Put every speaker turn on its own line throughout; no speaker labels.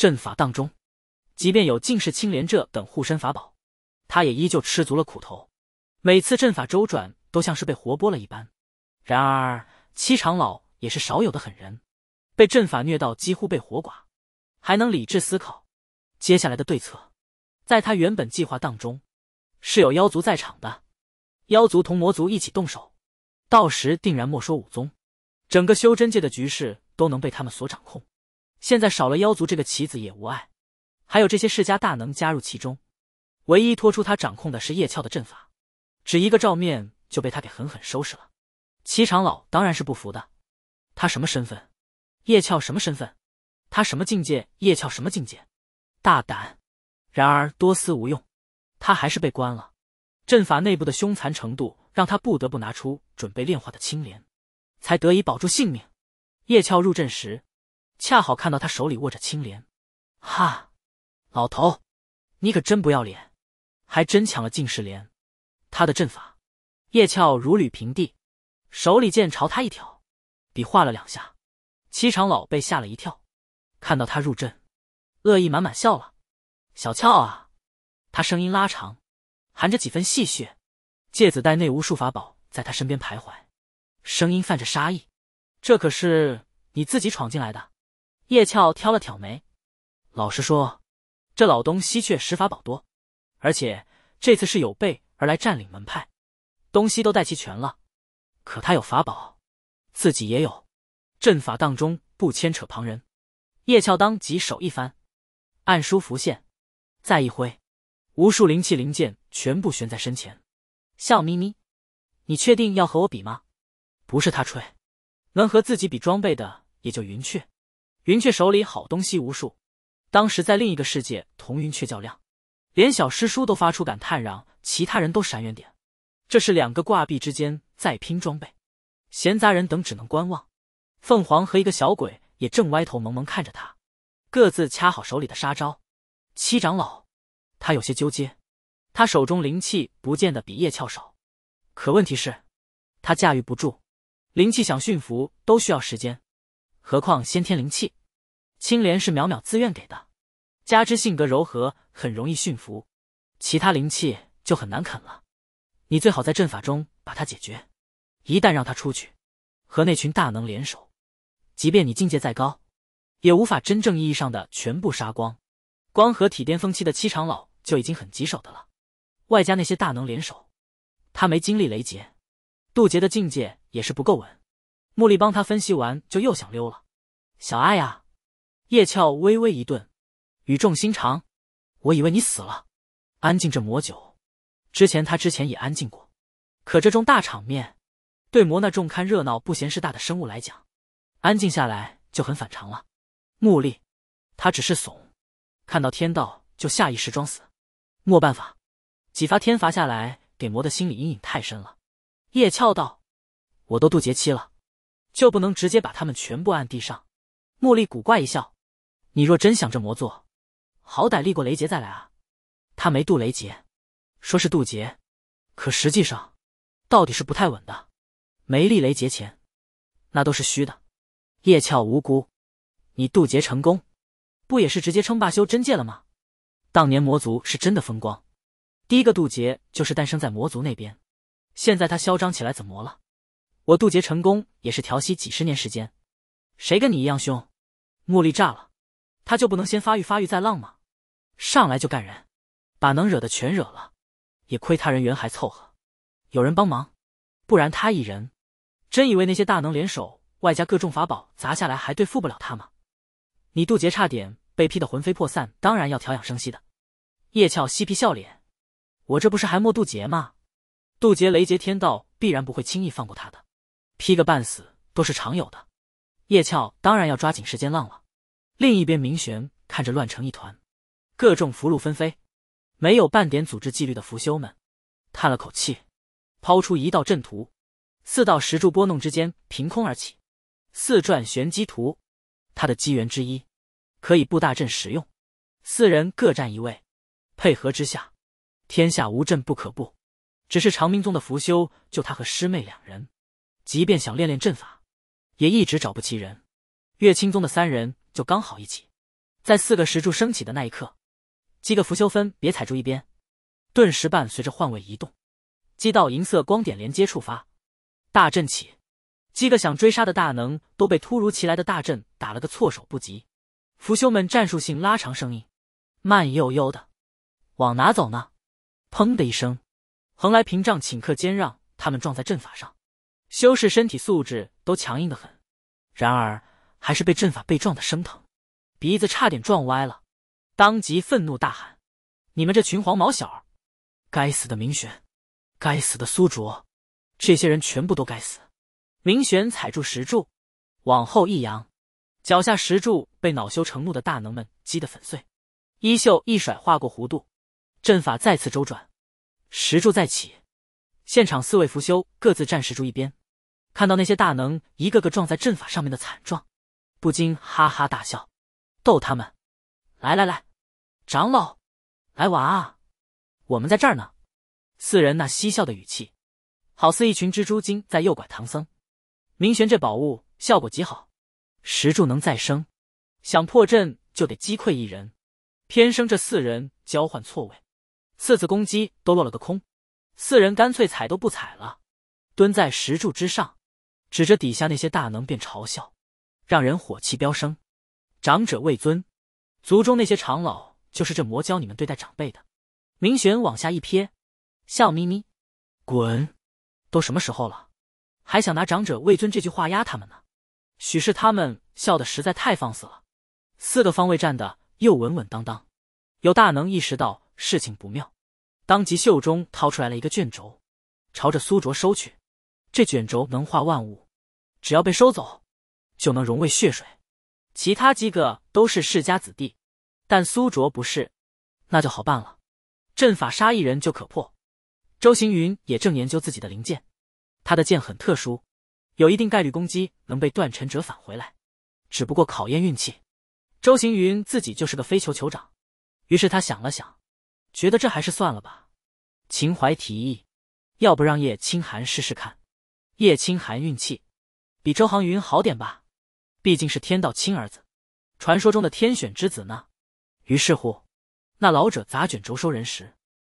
阵法当中，即便有净世青莲这等护身法宝，他也依旧吃足了苦头。每次阵法周转，都像是被活剥了一般。然而七长老也是少有的狠人，被阵法虐到几乎被活剐，还能理智思考接下来的对策。在他原本计划当中，是有妖族在场的，妖族同魔族一起动手，到时定然莫说武宗，整个修真界的局势都能被他们所掌控。现在少了妖族这个棋子也无碍，还有这些世家大能加入其中，唯一拖出他掌控的是叶俏的阵法，只一个照面就被他给狠狠收拾了。七长老当然是不服的，他什么身份？叶俏什么身份？他什么境界？叶俏什么境界？大胆！然而多思无用，他还是被关了。阵法内部的凶残程度让他不得不拿出准备炼化的青莲，才得以保住性命。叶俏入阵时。恰好看到他手里握着青莲，哈，老头，你可真不要脸，还真抢了净士莲。他的阵法，叶俏如履平地，手里剑朝他一挑，比划了两下。七长老被吓了一跳，看到他入阵，恶意满满笑了。小俏啊，他声音拉长，含着几分戏谑。芥子带内无数法宝在他身边徘徊，声音泛着杀意。这可是你自己闯进来的。叶俏挑了挑眉，老实说，这老东西确实法宝多，而且这次是有备而来占领门派，东西都带齐全了。可他有法宝，自己也有，阵法当中不牵扯旁人。叶俏当即手一翻，暗书浮现，再一挥，无数灵气灵剑全部悬在身前，笑眯眯：“你确定要和我比吗？不是他吹，能和自己比装备的也就云雀。”云雀手里好东西无数，当时在另一个世界同云雀较量，连小师叔都发出感叹，让其他人都闪远点。这是两个挂壁之间在拼装备，闲杂人等只能观望。凤凰和一个小鬼也正歪头萌萌看着他，各自掐好手里的杀招。七长老，他有些纠结，他手中灵气不见得比叶翘少，可问题是，他驾驭不住，灵气想驯服都需要时间。何况先天灵气，青莲是淼淼自愿给的，加之性格柔和，很容易驯服。其他灵气就很难啃了。你最好在阵法中把它解决。一旦让它出去，和那群大能联手，即便你境界再高，也无法真正意义上的全部杀光。光合体巅峰期的七长老就已经很棘手的了，外加那些大能联手，他没经历雷劫，渡劫的境界也是不够稳。穆莉帮他分析完，就又想溜了。小爱啊，叶俏微微一顿，语重心长：“我以为你死了。”安静这魔酒，之前他之前也安静过，可这种大场面，对魔那众看热闹不嫌事大的生物来讲，安静下来就很反常了。穆莉，他只是怂，看到天道就下意识装死，没办法，几发天罚下来，给魔的心理阴影太深了。叶俏道：“我都渡劫期了。”就不能直接把他们全部按地上？茉莉古怪一笑：“你若真想这魔做，好歹历过雷劫再来啊。”他没渡雷劫，说是渡劫，可实际上，到底是不太稳的。没立雷劫前，那都是虚的。叶俏无辜：“你渡劫成功，不也是直接称霸修真界了吗？”当年魔族是真的风光，第一个渡劫就是诞生在魔族那边。现在他嚣张起来，怎么了？我渡劫成功也是调息几十年时间，谁跟你一样凶？茉莉炸了，他就不能先发育发育再浪吗？上来就干人，把能惹的全惹了，也亏他人缘还凑合，有人帮忙，不然他一人，真以为那些大能联手，外加各种法宝砸下来还对付不了他吗？你渡劫差点被劈得魂飞魄散，当然要调养生息的。叶俏嬉皮笑脸，我这不是还没渡劫吗？渡劫雷劫天道必然不会轻易放过他的。劈个半死都是常有的，叶俏当然要抓紧时间浪了。另一边，明玄看着乱成一团，各种福禄纷飞，没有半点组织纪律的福修们，叹了口气，抛出一道阵图，四道石柱拨弄之间凭空而起，四转玄机图，它的机缘之一，可以布大阵使用。四人各占一位，配合之下，天下无阵不可布。只是长明宗的福修就他和师妹两人。即便想练练阵法，也一直找不齐人。月清宗的三人就刚好一起，在四个石柱升起的那一刻，几个符修分别踩住一边，顿时伴随着换位移动，击到银色光点连接触发，大阵起。几个想追杀的大能都被突如其来的大阵打了个措手不及。符修们战术性拉长声音，慢悠悠的往哪走呢？砰的一声，横来屏障顷刻间让他们撞在阵法上。修士身体素质都强硬的很，然而还是被阵法被撞的生疼，鼻子差点撞歪了，当即愤怒大喊：“你们这群黄毛小儿！该死的明玄，该死的苏卓，这些人全部都该死！”明玄踩住石柱，往后一扬，脚下石柱被恼羞成怒的大能们击得粉碎，衣袖一甩，划过弧度，阵法再次周转，石柱再起，现场四位伏修各自站石柱一边。看到那些大能一个个撞在阵法上面的惨状，不禁哈哈大笑，逗他们。来来来，长老，来玩啊！我们在这儿呢。四人那嬉笑的语气，好似一群蜘蛛精在诱拐唐僧。明玄这宝物效果极好，石柱能再生，想破阵就得击溃一人。偏生这四人交换错位，次次攻击都落了个空。四人干脆踩都不踩了，蹲在石柱之上。指着底下那些大能便嘲笑，让人火气飙升。长者为尊，族中那些长老就是这魔教你们对待长辈的。明玄往下一瞥，笑眯眯，滚！都什么时候了，还想拿长者为尊这句话压他们呢？许是他们笑的实在太放肆了，四个方位站的又稳稳当当。有大能意识到事情不妙，当即袖中掏出来了一个卷轴，朝着苏卓收去。这卷轴能化万物，只要被收走，就能融为血水。其他几个都是世家子弟，但苏卓不是，那就好办了。阵法杀一人就可破。周行云也正研究自己的灵剑，他的剑很特殊，有一定概率攻击能被断尘者返回来，只不过考验运气。周行云自己就是个飞球酋长，于是他想了想，觉得这还是算了吧。秦淮提议，要不让叶清寒试试看。叶清寒运气比周航云好点吧，毕竟是天道亲儿子，传说中的天选之子呢。于是乎，那老者砸卷轴收人时，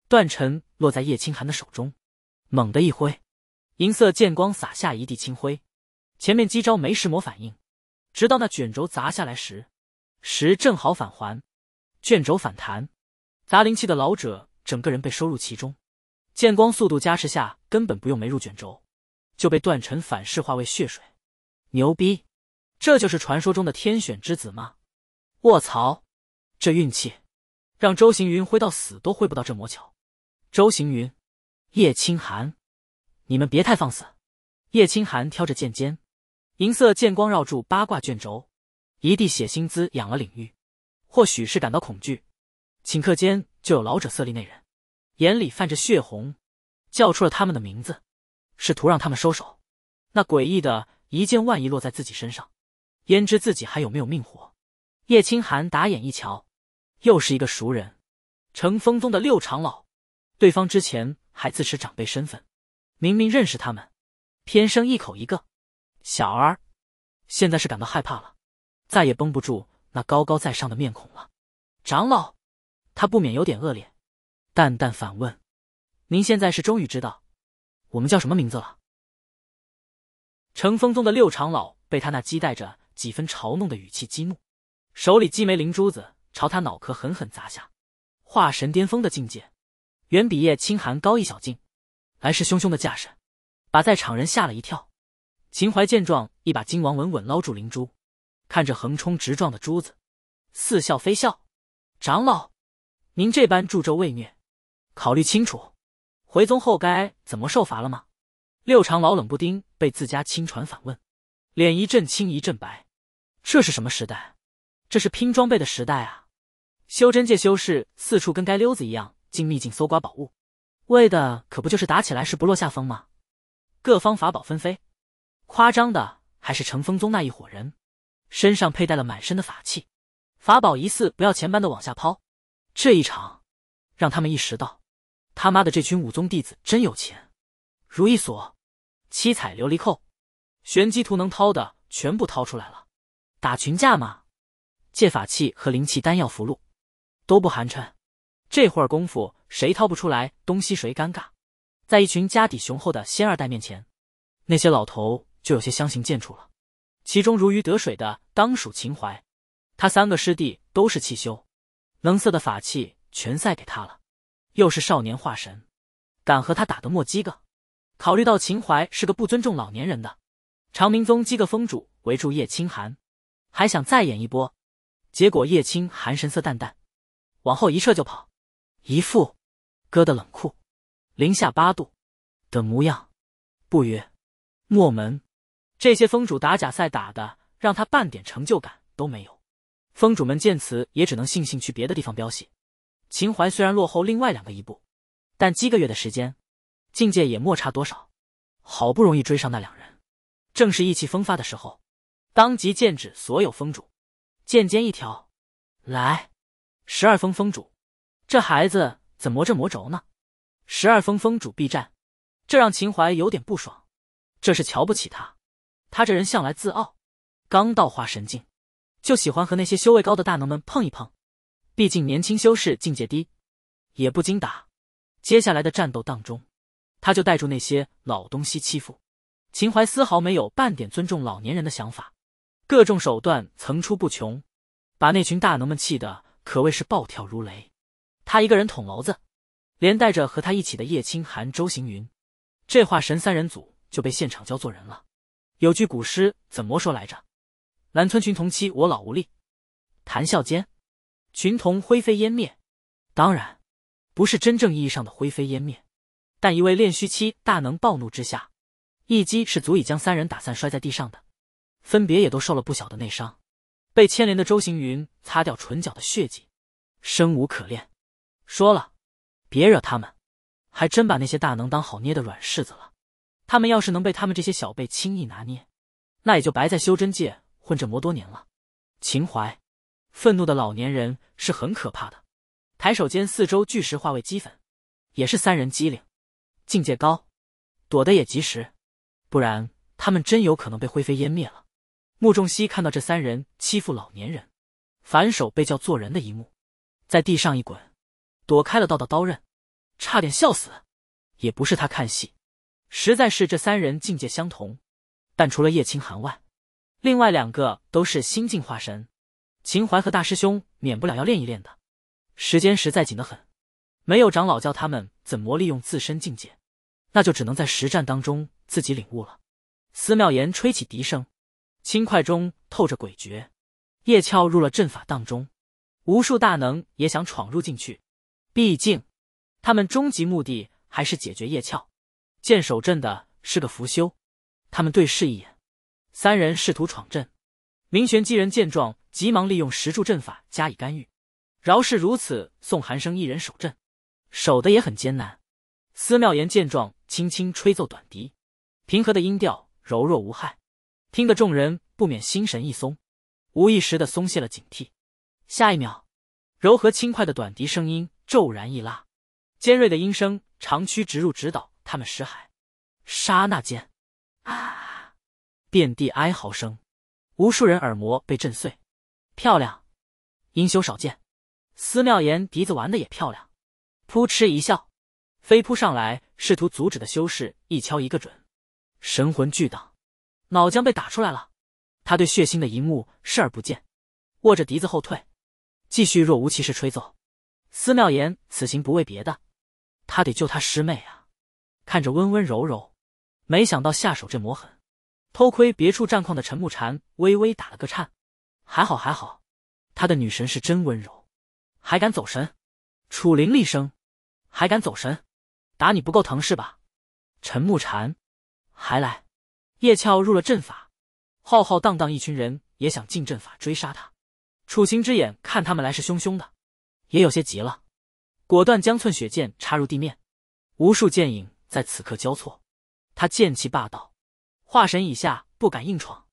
断尘落在叶清寒的手中，猛地一挥，银色剑光洒下一地青灰。前面几招没什么反应，直到那卷轴砸下来时，时正好返还，卷轴反弹，砸灵气的老者整个人被收入其中。剑光速度加持下，根本不用没入卷轴。就被断尘反噬化为血水，牛逼！这就是传说中的天选之子吗？卧槽！这运气，让周行云挥到死都挥不到这魔球。周行云，叶清寒，你们别太放肆！叶清寒挑着剑尖，银色剑光绕住八卦卷轴，一地血腥滋养了领域。或许是感到恐惧，顷刻间就有老者色厉内荏，眼里泛着血红，叫出了他们的名字。试图让他们收手，那诡异的一剑万一落在自己身上，焉知自己还有没有命活？叶清寒打眼一瞧，又是一个熟人，乘风宗的六长老。对方之前还自持长辈身份，明明认识他们，偏生一口一个“小儿”，现在是感到害怕了，再也绷不住那高高在上的面孔了。长老，他不免有点恶劣，淡淡反问：“您现在是终于知道？”我们叫什么名字了？乘风宗的六长老被他那期带着几分嘲弄的语气激怒，手里鸡枚灵珠子朝他脑壳狠狠砸下。化神巅峰的境界，远比叶清寒高一小境，来势汹汹的架势，把在场人吓了一跳。秦淮见状，一把金王稳稳捞住灵珠，看着横冲直撞的珠子，似笑非笑：“长老，您这般助纣为虐，考虑清楚。”回宗后该怎么受罚了吗？六长老冷不丁被自家亲传反问，脸一阵青一阵白。这是什么时代？这是拼装备的时代啊！修真界修士四处跟该溜子一样进秘境搜刮宝物，为的可不就是打起来时不落下风吗？各方法宝纷飞，夸张的还是成风宗那一伙人，身上佩戴了满身的法器，法宝疑似不要钱般的往下抛。这一场，让他们意识到。他妈的，这群武宗弟子真有钱！如意锁、七彩琉璃扣、玄机图，能掏的全部掏出来了。打群架嘛，借法器和灵气丹药、符箓都不寒碜。这会儿功夫，谁掏不出来东西谁尴尬。在一群家底雄厚的仙二代面前，那些老头就有些相形见绌了。其中如鱼得水的当属秦淮，他三个师弟都是气修，能色的法器全塞给他了。又是少年化神，敢和他打的莫鸡个？考虑到秦淮是个不尊重老年人的，长明宗几个峰主围住叶青寒，还想再演一波，结果叶青寒神色淡淡，往后一撤就跑，一副哥的冷酷零下八度的模样。不约，墨门这些峰主打假赛打的让他半点成就感都没有，峰主们见此也只能悻悻去别的地方飙戏。秦淮虽然落后另外两个一步，但七个月的时间，境界也莫差多少。好不容易追上那两人，正是意气风发的时候，当即剑指所有峰主，剑尖一挑，来！十二峰峰主，这孩子怎么这魔轴呢？十二峰峰主避战，这让秦淮有点不爽，这是瞧不起他。他这人向来自傲，刚到化神境，就喜欢和那些修为高的大能们碰一碰。毕竟年轻修士境界低，也不经打。接下来的战斗当中，他就带住那些老东西欺负秦淮，丝毫没有半点尊重老年人的想法。各种手段层出不穷，把那群大能们气得可谓是暴跳如雷。他一个人捅娄子，连带着和他一起的叶清寒、周行云，这化神三人组就被现场教做人了。有句古诗怎么说来着？“南村群童欺我老无力，谈笑间。”群童灰飞烟灭，当然，不是真正意义上的灰飞烟灭。但一位炼虚期大能暴怒之下，一击是足以将三人打散摔在地上的，分别也都受了不小的内伤。被牵连的周行云擦掉唇角的血迹，生无可恋，说了，别惹他们，还真把那些大能当好捏的软柿子了。他们要是能被他们这些小辈轻易拿捏，那也就白在修真界混这么多年了。秦淮。愤怒的老年人是很可怕的。抬手间，四周巨石化为齑粉。也是三人机灵，境界高，躲得也及时，不然他们真有可能被灰飞烟灭了。穆仲熙看到这三人欺负老年人，反手被叫做人的一幕，在地上一滚，躲开了道道刀刃，差点笑死。也不是他看戏，实在是这三人境界相同，但除了叶青寒外，另外两个都是新进化神。秦淮和大师兄免不了要练一练的，时间实在紧得很，没有长老教他们怎么利用自身境界，那就只能在实战当中自己领悟了。司妙言吹起笛声，轻快中透着诡谲。叶俏入了阵法当中，无数大能也想闯入进去，毕竟他们终极目的还是解决叶俏。剑守阵的是个符修，他们对视一眼，三人试图闯阵。明玄机人见状。急忙利用石柱阵法加以干预，饶是如此，宋寒生一人守阵，守的也很艰难。司妙言见状，轻轻吹奏短笛，平和的音调柔弱无害，听得众人不免心神一松，无意识的松懈了警惕。下一秒，柔和轻快的短笛声音骤然一拉，尖锐的音声长驱直入，直捣他们识海。刹那间，啊！遍地哀嚎声，无数人耳膜被震碎。漂亮，英修少见。司妙言笛子玩的也漂亮，扑哧一笑，飞扑上来试图阻止的修士一敲一个准，神魂俱荡，脑浆被打出来了。他对血腥的一幕视而不见，握着笛子后退，继续若无其事吹奏。司妙言此行不为别的，他得救他师妹啊。看着温温柔柔，没想到下手这么狠。偷窥别处战况的陈木禅微微打了个颤。还好还好，他的女神是真温柔，还敢走神？楚灵厉声，还敢走神？打你不够疼是吧？陈木禅，还来！叶俏入了阵法，浩浩荡荡一群人也想进阵法追杀他。楚行之眼看他们来势汹汹的，也有些急了，果断将寸雪剑插入地面，无数剑影在此刻交错。他剑气霸道，化神以下不敢硬闯。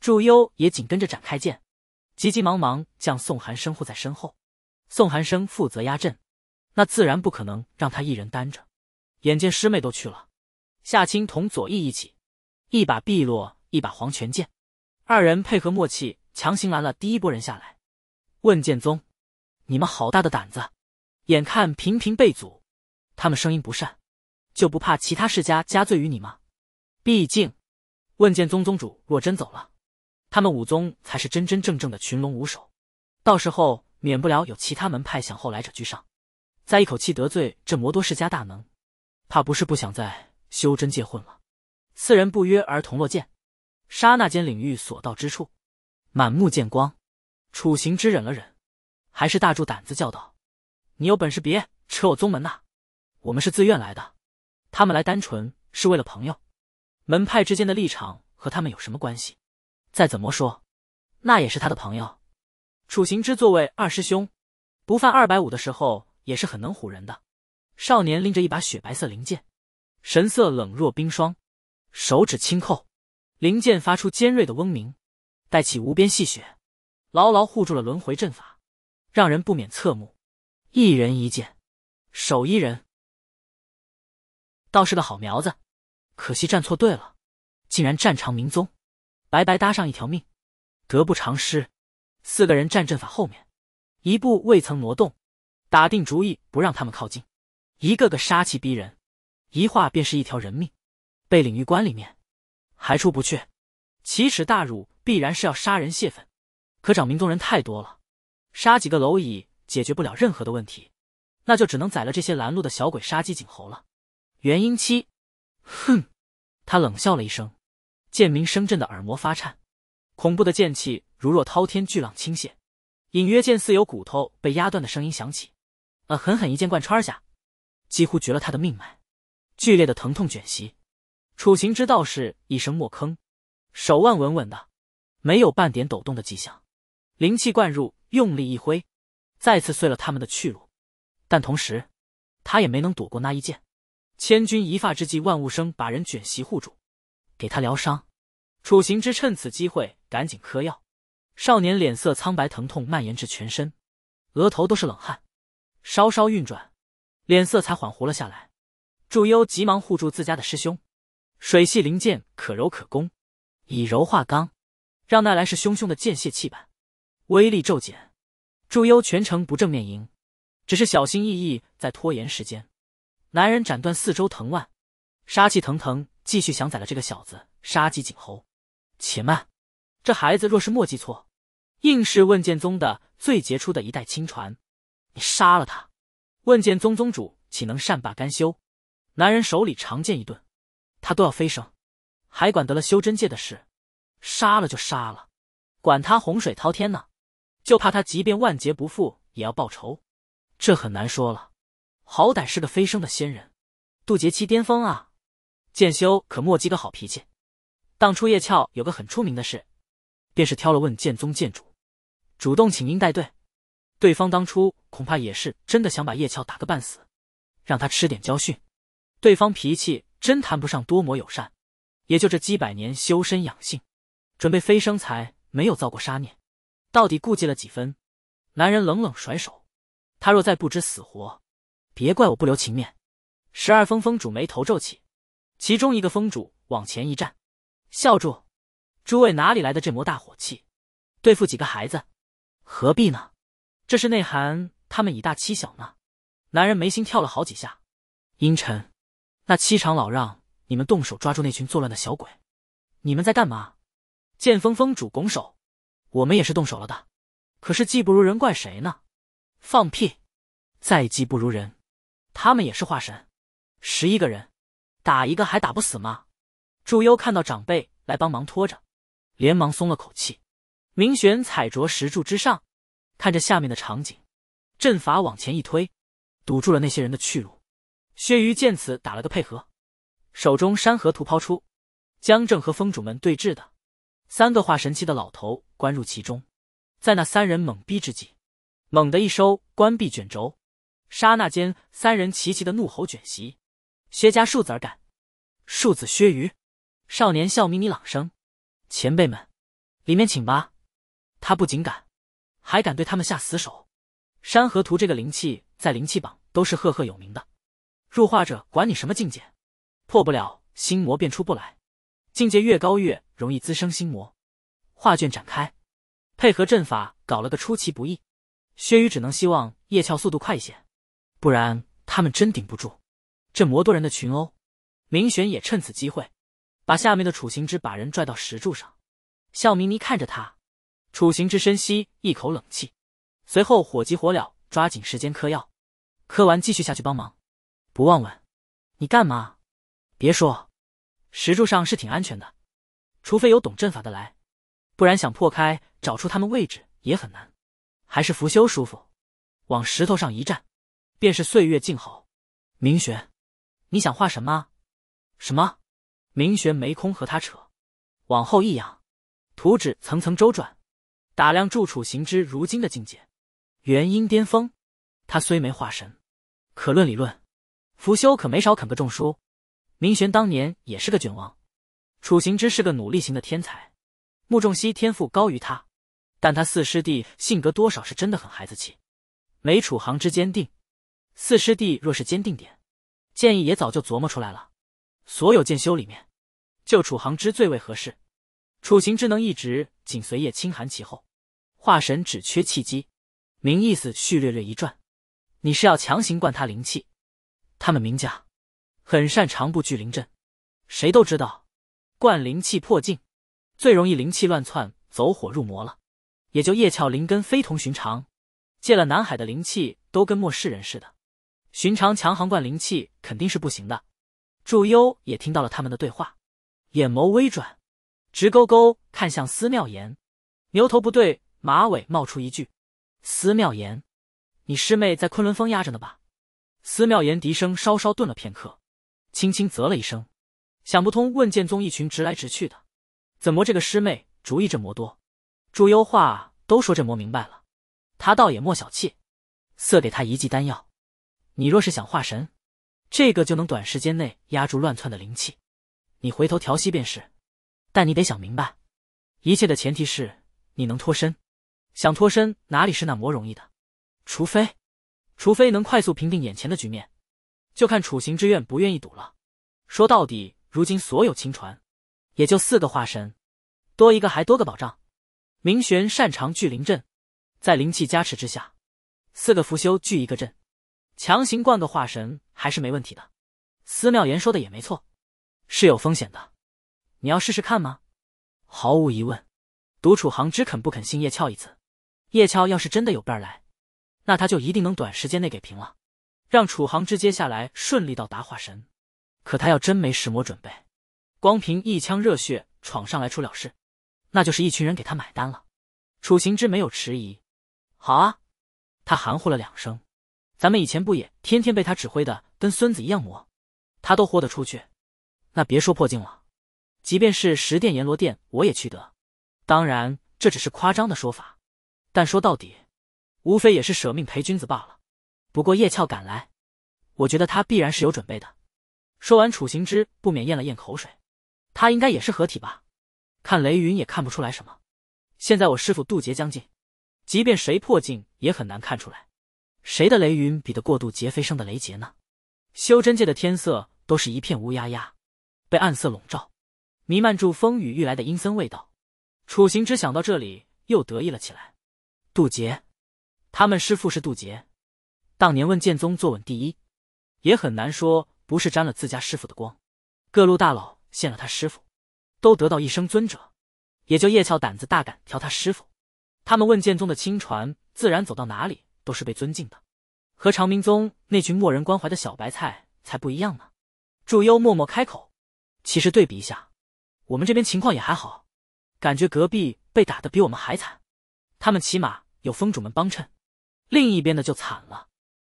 祝幽也紧跟着展开剑。急急忙忙将宋寒生护在身后，宋寒生负责压阵，那自然不可能让他一人担着。眼见师妹都去了，夏青同左翼一起，一把碧落，一把黄泉剑，二人配合默契，强行拦了第一波人下来。问剑宗，你们好大的胆子！眼看频频被阻，他们声音不善，就不怕其他世家加罪于你吗？毕竟，问剑宗宗主若真走了。他们武宗才是真真正正的群龙无首，到时候免不了有其他门派想后来者居上，再一口气得罪这摩多世家大能，怕不是不想在修真界混了。四人不约而同落剑，刹那间领域所到之处，满目见光。楚行之忍了忍，还是大住胆子叫道：“你有本事别扯我宗门呐，我们是自愿来的，他们来单纯是为了朋友。门派之间的立场和他们有什么关系？”再怎么说，那也是他的朋友。楚行之作为二师兄，不犯二百五的时候也是很能唬人的。少年拎着一把雪白色灵剑，神色冷若冰霜，手指轻扣，灵剑发出尖锐的嗡鸣，带起无边细雪，牢牢护住了轮回阵法，让人不免侧目。一人一剑，手一人，倒是个好苗子，可惜站错队了，竟然战长明宗。白白搭上一条命，得不偿失。四个人站阵法后面，一步未曾挪动，打定主意不让他们靠近。一个个杀气逼人，一化便是一条人命。被领域关里面，还出不去，奇耻大辱，必然是要杀人泄愤。可掌明宗人太多了，杀几个蝼蚁解决不了任何的问题，那就只能宰了这些拦路的小鬼，杀鸡儆猴了。元婴期，哼，他冷笑了一声。剑鸣声震得耳膜发颤，恐怖的剑气如若滔天巨浪倾泻，隐约见似有骨头被压断的声音响起。呃，狠狠一剑贯穿下，几乎绝了他的命脉。剧烈的疼痛卷袭，楚行之道是一声莫吭，手腕稳稳的，没有半点抖动的迹象。灵气灌入，用力一挥，再次碎了他们的去路。但同时，他也没能躲过那一剑。千钧一发之际，万物生把人卷袭护住，给他疗伤。楚行之趁此机会赶紧嗑药，少年脸色苍白，疼痛蔓延至全身，额头都是冷汗，稍稍运转，脸色才缓和了下来。祝优急忙护住自家的师兄，水系灵剑可柔可攻，以柔化刚，让那来势汹汹的剑泄气板威力骤减。祝优全程不正面迎，只是小心翼翼在拖延时间。男人斩断四周藤蔓，杀气腾腾，继续想宰了这个小子，杀鸡儆猴。且慢，这孩子若是墨记错，应是问剑宗的最杰出的一代亲传。你杀了他，问剑宗宗主岂能善罢甘休？男人手里长剑一顿，他都要飞升，还管得了修真界的事？杀了就杀了，管他洪水滔天呢？就怕他即便万劫不复也要报仇，这很难说了。好歹是个飞升的仙人，渡劫期巅峰啊！剑修可莫几个好脾气。当初叶俏有个很出名的事，便是挑了问剑宗剑主，主动请缨带队。对方当初恐怕也是真的想把叶俏打个半死，让他吃点教训。对方脾气真谈不上多么友善，也就这几百年修身养性，准备飞升才没有造过杀孽，到底顾忌了几分。男人冷冷甩手，他若再不知死活，别怪我不留情面。十二峰峰主眉头皱起，其中一个峰主往前一站。笑住，诸位哪里来的这魔大火气？对付几个孩子，何必呢？这是内涵他们以大欺小呢？男人眉心跳了好几下，阴沉。那七长老让你们动手抓住那群作乱的小鬼，你们在干嘛？剑峰峰主拱手，我们也是动手了的，可是技不如人，怪谁呢？放屁，再技不如人，他们也是化神，十一个人，打一个还打不死吗？祝幽看到长辈来帮忙拖着，连忙松了口气。明玄踩着石柱之上，看着下面的场景，阵法往前一推，堵住了那些人的去路。薛瑜见此，打了个配合，手中山河图抛出，将正和峰主们对峙的三个化神期的老头关入其中。在那三人猛逼之际，猛地一收，关闭卷轴。刹那间，三人齐齐的怒吼卷袭。薛家庶子而敢！”庶子薛瑜。少年笑眯眯朗声：“前辈们，里面请吧。”他不仅敢，还敢对他们下死手。山河图这个灵气在灵气榜都是赫赫有名的，入画者管你什么境界，破不了心魔便出不来。境界越高，越容易滋生心魔。画卷展开，配合阵法搞了个出其不意。薛宇只能希望叶俏速度快一些，不然他们真顶不住这魔多人的群殴。明玄也趁此机会。把下面的楚行之把人拽到石柱上，笑眯眯看着他。楚行之深吸一口冷气，随后火急火燎抓紧时间嗑药，嗑完继续下去帮忙，不忘问：“你干嘛？”别说，石柱上是挺安全的，除非有懂阵法的来，不然想破开找出他们位置也很难。还是拂修舒服，往石头上一站，便是岁月静好。明玄，你想画什么？什么？明玄没空和他扯，往后一仰，图纸层层周转，打量住楚行之如今的境界，元婴巅峰。他虽没化神，可论理论，符修可没少啃个重书。明玄当年也是个卷王，楚行之是个努力型的天才，穆仲熙天赋高于他，但他四师弟性格多少是真的很孩子气，没楚行之坚定。四师弟若是坚定点，建议也早就琢磨出来了。所有剑修里面。就楚航之最为合适。楚行之能一直紧随叶清寒其后，化神只缺契机。明意思序略略一转，你是要强行灌他灵气？他们明家很擅长布聚灵阵，谁都知道灌灵气破境最容易灵气乱窜走火入魔了。也就叶翘灵根非同寻常，借了南海的灵气都跟末世人似的，寻常强行灌灵气肯定是不行的。祝优也听到了他们的对话。眼眸微转，直勾勾看向司妙言，牛头不对马尾冒出一句：“司妙言，你师妹在昆仑峰压着呢吧？”司妙言笛声稍稍顿了片刻，轻轻啧了一声，想不通问剑宗一群直来直去的，怎么这个师妹主意这么多？朱幽化都说这魔明白了，他倒也莫小气，赐给他一剂丹药。你若是想化神，这个就能短时间内压住乱窜的灵气。你回头调息便是，但你得想明白，一切的前提是你能脱身。想脱身哪里是那么容易的？除非，除非能快速平定眼前的局面，就看楚行之愿不愿意赌了。说到底，如今所有清传也就四个化神，多一个还多个保障。明玄擅长聚灵阵，在灵气加持之下，四个伏修聚一个阵，强行灌个化神还是没问题的。司妙言说的也没错。是有风险的，你要试试看吗？毫无疑问，独楚行只肯不肯信叶俏一次。叶俏要是真的有伴儿来，那他就一定能短时间内给平了，让楚行之接下来顺利到达化神。可他要真没石魔准备，光凭一腔热血闯上来出了事，那就是一群人给他买单了。楚行之没有迟疑，好啊，他含糊了两声。咱们以前不也天天被他指挥的跟孙子一样磨，他都豁得出去。那别说破镜了，即便是十殿阎罗殿，我也去得。当然，这只是夸张的说法，但说到底，无非也是舍命陪君子罢了。不过叶俏赶来，我觉得他必然是有准备的。说完，楚行之不免咽了咽口水，他应该也是合体吧？看雷云也看不出来什么。现在我师傅渡劫将近，即便谁破镜也很难看出来，谁的雷云比得过渡劫飞升的雷劫呢？修真界的天色都是一片乌压压。被暗色笼罩，弥漫住风雨欲来的阴森味道。楚行之想到这里，又得意了起来。渡劫，他们师傅是渡劫，当年问剑宗坐稳第一，也很难说不是沾了自家师傅的光。各路大佬见了他师傅，都得到一声尊者。也就叶翘胆子大，敢挑他师傅。他们问剑宗的亲传，自然走到哪里都是被尊敬的，和长明宗那群漠人关怀的小白菜才不一样呢。祝幽默默开口。其实对比一下，我们这边情况也还好，感觉隔壁被打的比我们还惨，他们起码有峰主们帮衬，另一边的就惨了，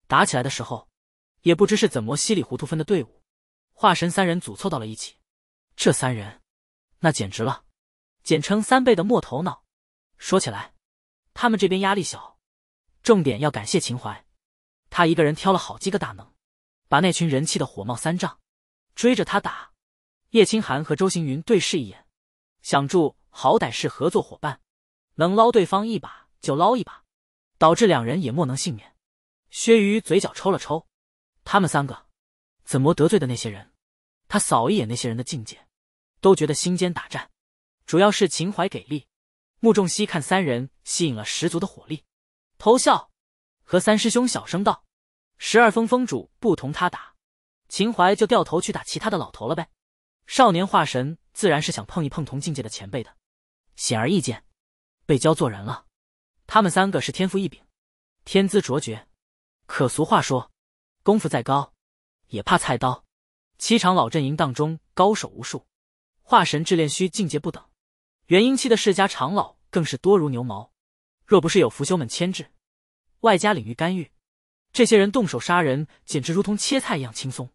打起来的时候，也不知是怎么稀里糊涂分的队伍，化神三人组凑到了一起，这三人，那简直了，简称三倍的没头脑。说起来，他们这边压力小，重点要感谢秦淮，他一个人挑了好几个大能，把那群人气的火冒三丈，追着他打。叶清寒和周行云对视一眼，想住好歹是合作伙伴，能捞对方一把就捞一把，导致两人也莫能幸免。薛瑜嘴角抽了抽，他们三个怎么得罪的那些人？他扫一眼那些人的境界，都觉得心尖打颤。主要是秦淮给力，穆仲熙看三人吸引了十足的火力，偷笑，和三师兄小声道：“十二峰峰主不同他打，秦淮就掉头去打其他的老头了呗。”少年化神自然是想碰一碰同境界的前辈的，显而易见，被教做人了。他们三个是天赋异禀，天资卓绝，可俗话说，功夫再高，也怕菜刀。七长老阵营当中高手无数，化神智炼虚境界不等，元婴期的世家长老更是多如牛毛。若不是有腐修们牵制，外加领域干预，这些人动手杀人简直如同切菜一样轻松。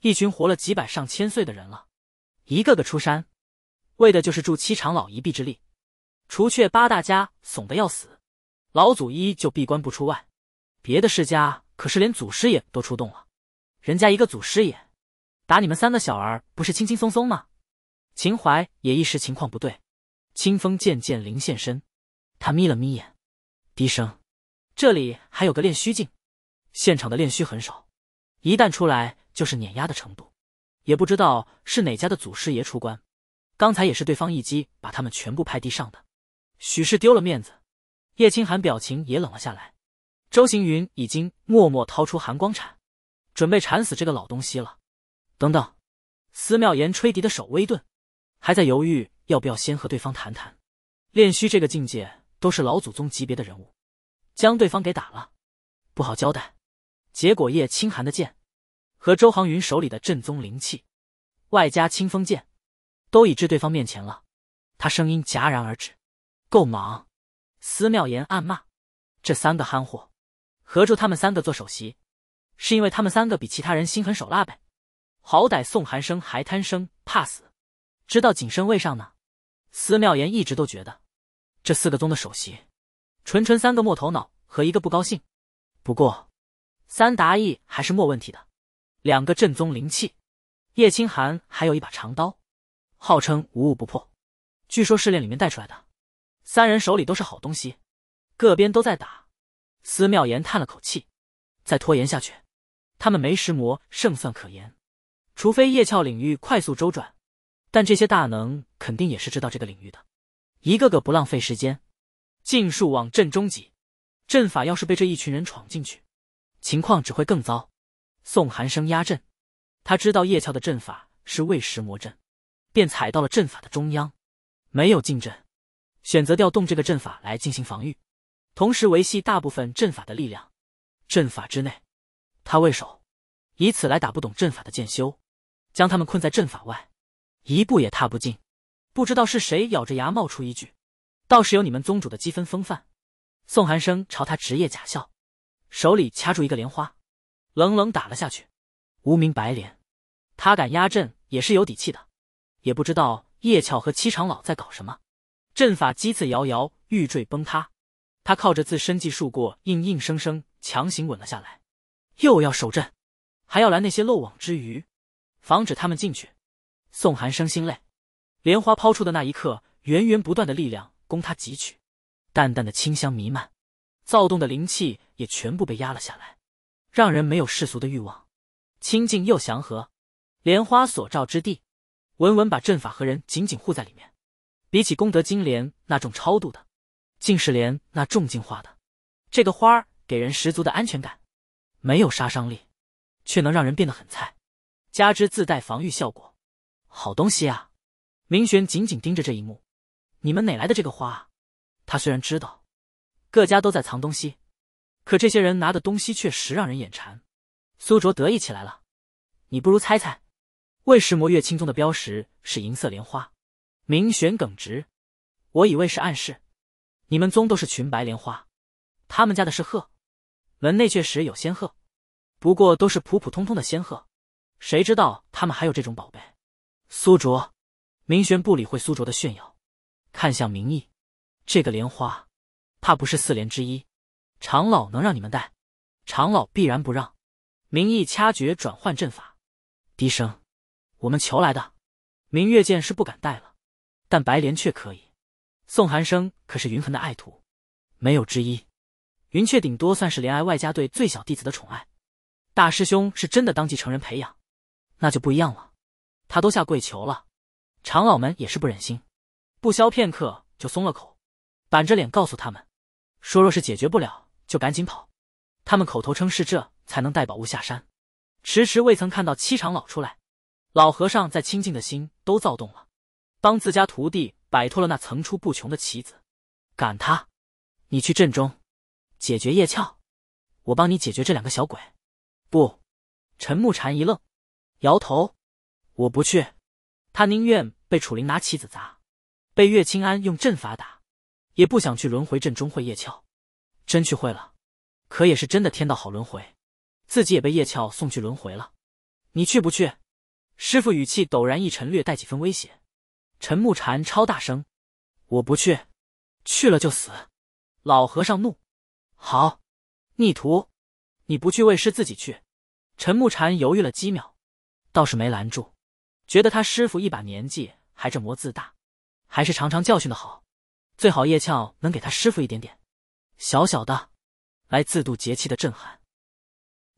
一群活了几百上千岁的人了。一个个出山，为的就是助七长老一臂之力，除却八大家怂的要死，老祖一就闭关不出外，别的世家可是连祖师爷都出动了，人家一个祖师爷，打你们三个小儿不是轻轻松松吗？秦淮也意识情况不对，清风渐渐临现身，他眯了眯眼，低声：“这里还有个练虚境，现场的练虚很少，一旦出来就是碾压的程度。”也不知道是哪家的祖师爷出关，刚才也是对方一击把他们全部拍地上的，许是丢了面子。叶清寒表情也冷了下来，周行云已经默默掏出寒光铲，准备铲死这个老东西了。等等，司妙言吹笛的手微顿，还在犹豫要不要先和对方谈谈。炼虚这个境界都是老祖宗级别的人物，将对方给打了，不好交代。结果叶清寒的剑。和周航云手里的正宗灵气，外加清风剑，都已至对方面前了。他声音戛然而止。够莽，司妙言暗骂：这三个憨货，合住他们三个做首席，是因为他们三个比其他人心狠手辣呗？好歹宋寒生还贪生怕死，知道谨慎位上呢。司妙言一直都觉得，这四个宗的首席，纯纯三个没头脑和一个不高兴。不过，三达意还是没问题的。两个正宗灵器，叶清寒还有一把长刀，号称无物不破，据说试炼里面带出来的。三人手里都是好东西，各边都在打。司妙言叹了口气，再拖延下去，他们没石魔胜算可言，除非叶鞘领域快速周转。但这些大能肯定也是知道这个领域的，一个个不浪费时间，尽数往阵中挤。阵法要是被这一群人闯进去，情况只会更糟。宋寒生压阵，他知道叶俏的阵法是未时魔阵，便踩到了阵法的中央，没有进阵，选择调动这个阵法来进行防御，同时维系大部分阵法的力量。阵法之内，他为首，以此来打不懂阵法的剑修，将他们困在阵法外，一步也踏不进。不知道是谁咬着牙冒出一句：“倒是有你们宗主的积分风范。”宋寒生朝他职业假笑，手里掐住一个莲花。冷冷打了下去，无名白莲，他敢压阵也是有底气的。也不知道叶俏和七长老在搞什么，阵法激刺摇摇欲坠崩塌，他靠着自身技术过硬，硬生生强行稳了下来。又要守阵，还要拦那些漏网之鱼，防止他们进去。宋寒生心累，莲花抛出的那一刻，源源不断的力量供他汲取，淡淡的清香弥漫，躁动的灵气也全部被压了下来。让人没有世俗的欲望，清净又祥和。莲花所照之地，稳稳把阵法和人紧紧护在里面。比起功德金莲那种超度的，净世莲那重净化的，这个花儿给人十足的安全感，没有杀伤力，却能让人变得很菜，加之自带防御效果，好东西啊！明玄紧紧盯着这一幕，你们哪来的这个花？他虽然知道各家都在藏东西。可这些人拿的东西确实让人眼馋，苏卓得意起来了。你不如猜猜，为什魔月清宗的标识是银色莲花。明玄耿直，我以为是暗示，你们宗都是群白莲花。他们家的是鹤，门内确实有仙鹤，不过都是普普通通的仙鹤，谁知道他们还有这种宝贝？苏卓，明玄不理会苏卓的炫耀，看向明义，这个莲花，怕不是四莲之一。长老能让你们带，长老必然不让。明义掐诀转换阵法，低声：“我们求来的明月剑是不敢带了，但白莲却可以。”宋寒生可是云痕的爱徒，没有之一。云雀顶多算是怜爱，外家对最小弟子的宠爱。大师兄是真的当继承人培养，那就不一样了。他都下跪求了，长老们也是不忍心，不消片刻就松了口，板着脸告诉他们说：“若是解决不了。”就赶紧跑，他们口头称是这才能带宝物下山，迟迟未曾看到七长老出来，老和尚在清净的心都躁动了，帮自家徒弟摆脱了那层出不穷的棋子，赶他，你去阵中，解决叶俏，我帮你解决这两个小鬼。不，陈木禅一愣，摇头，我不去，他宁愿被楚灵拿棋子砸，被岳清安用阵法打，也不想去轮回阵中会叶俏。真去会了，可也是真的天道好轮回，自己也被叶俏送去轮回了。你去不去？师傅语气陡然一沉，略带几分威胁。陈木禅超大声：“我不去，去了就死。”老和尚怒：“好，逆徒，你不去为师自己去。”陈木禅犹豫了几秒，倒是没拦住，觉得他师傅一把年纪还这魔自大，还是常常教训的好，最好叶俏能给他师傅一点点。小小的，来自渡劫期的震撼。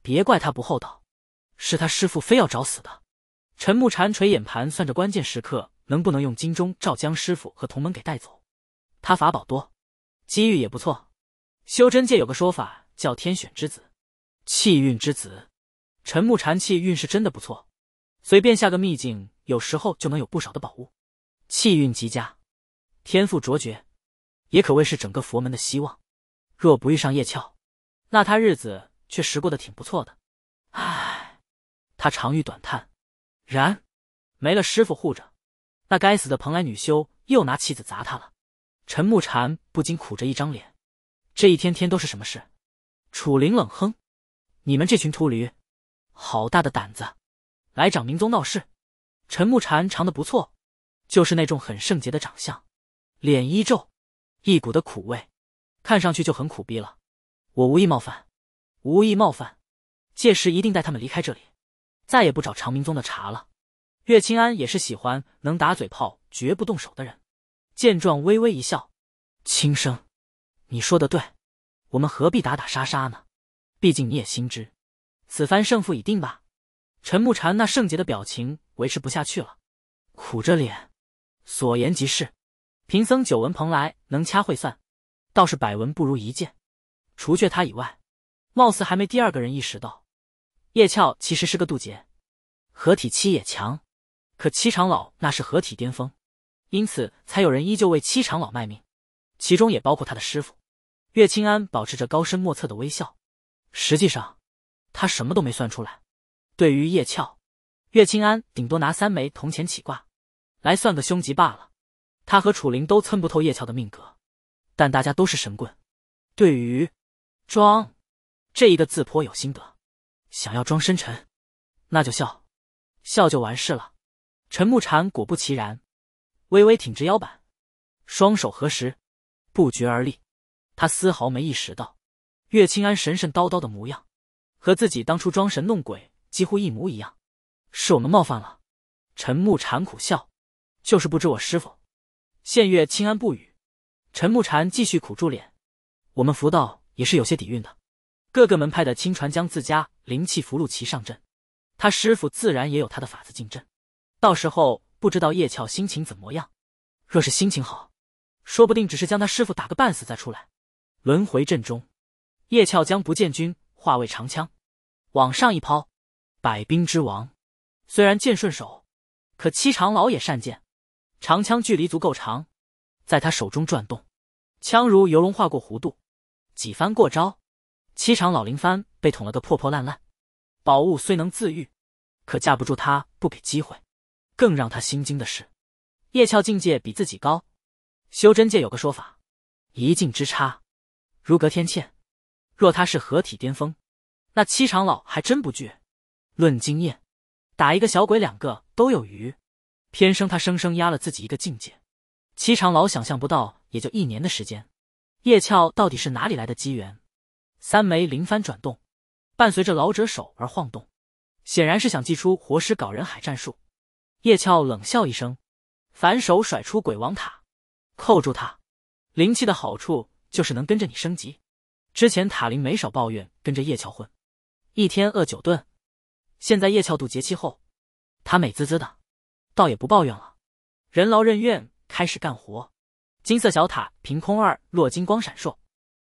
别怪他不厚道，是他师傅非要找死的。陈木禅垂眼盘算着关键时刻能不能用金钟罩将师傅和同门给带走。他法宝多，机遇也不错。修真界有个说法叫“天选之子，气运之子”。陈木禅气运是真的不错，随便下个秘境，有时候就能有不少的宝物。气运极佳，天赋卓绝，也可谓是整个佛门的希望。若不遇上叶俏，那他日子确实过得挺不错的。唉，他长吁短叹。然，没了师傅护着，那该死的蓬莱女修又拿棋子砸他了。陈木禅不禁苦着一张脸。这一天天都是什么事？楚灵冷哼：“你们这群秃驴，好大的胆子，来长明宗闹事。”陈木禅长得不错，就是那种很圣洁的长相，脸一皱，一股的苦味。看上去就很苦逼了，我无意冒犯，无意冒犯，届时一定带他们离开这里，再也不找长明宗的茬了。岳清安也是喜欢能打嘴炮绝不动手的人，见状微微一笑，轻声：“你说的对，我们何必打打杀杀呢？毕竟你也心知，此番胜负已定吧。”陈木禅那圣洁的表情维持不下去了，苦着脸，所言极是，贫僧久闻蓬莱能掐会算。倒是百闻不如一见，除却他以外，貌似还没第二个人意识到叶俏其实是个渡劫，合体七也强，可七长老那是合体巅峰，因此才有人依旧为七长老卖命，其中也包括他的师傅岳清安，保持着高深莫测的微笑。实际上，他什么都没算出来。对于叶俏，岳清安顶多拿三枚铜钱起卦，来算个凶吉罢了。他和楚灵都参不透叶俏的命格。但大家都是神棍，对于“装”这一个字颇有心得。想要装深沉，那就笑，笑就完事了。陈木禅果不其然，微微挺直腰板，双手合十，不觉而立。他丝毫没意识到，岳清安神神叨叨的模样，和自己当初装神弄鬼几乎一模一样。是我们冒犯了，陈木禅苦笑，就是不知我师傅。现岳清安不语。陈木禅继续苦住脸，我们符道也是有些底蕴的，各个门派的亲传将自家灵气符箓齐上阵，他师傅自然也有他的法子进阵，到时候不知道叶俏心情怎么样，若是心情好，说不定只是将他师傅打个半死再出来。轮回阵中，叶俏将不见君化为长枪，往上一抛，百兵之王。虽然剑顺手，可七长老也善剑，长枪距离足够长。在他手中转动，枪如游龙划过弧度，几番过招，七长老林帆被捅了个破破烂烂。宝物虽能自愈，可架不住他不给机会。更让他心惊的是，叶俏境界比自己高。修真界有个说法，一境之差，如隔天堑。若他是合体巅峰，那七长老还真不惧。论经验，打一个小鬼两个都有余，偏生他生生压了自己一个境界。七长老想象不到，也就一年的时间，叶鞘到底是哪里来的机缘？三枚灵幡转动，伴随着老者手而晃动，显然是想祭出活尸搞人海战术。叶鞘冷笑一声，反手甩出鬼王塔，扣住他。灵气的好处就是能跟着你升级。之前塔林没少抱怨跟着叶翘混，一天饿九顿。现在叶翘渡劫期后，他美滋滋的，倒也不抱怨了，任劳任怨。开始干活，金色小塔凭空二落，金光闪烁，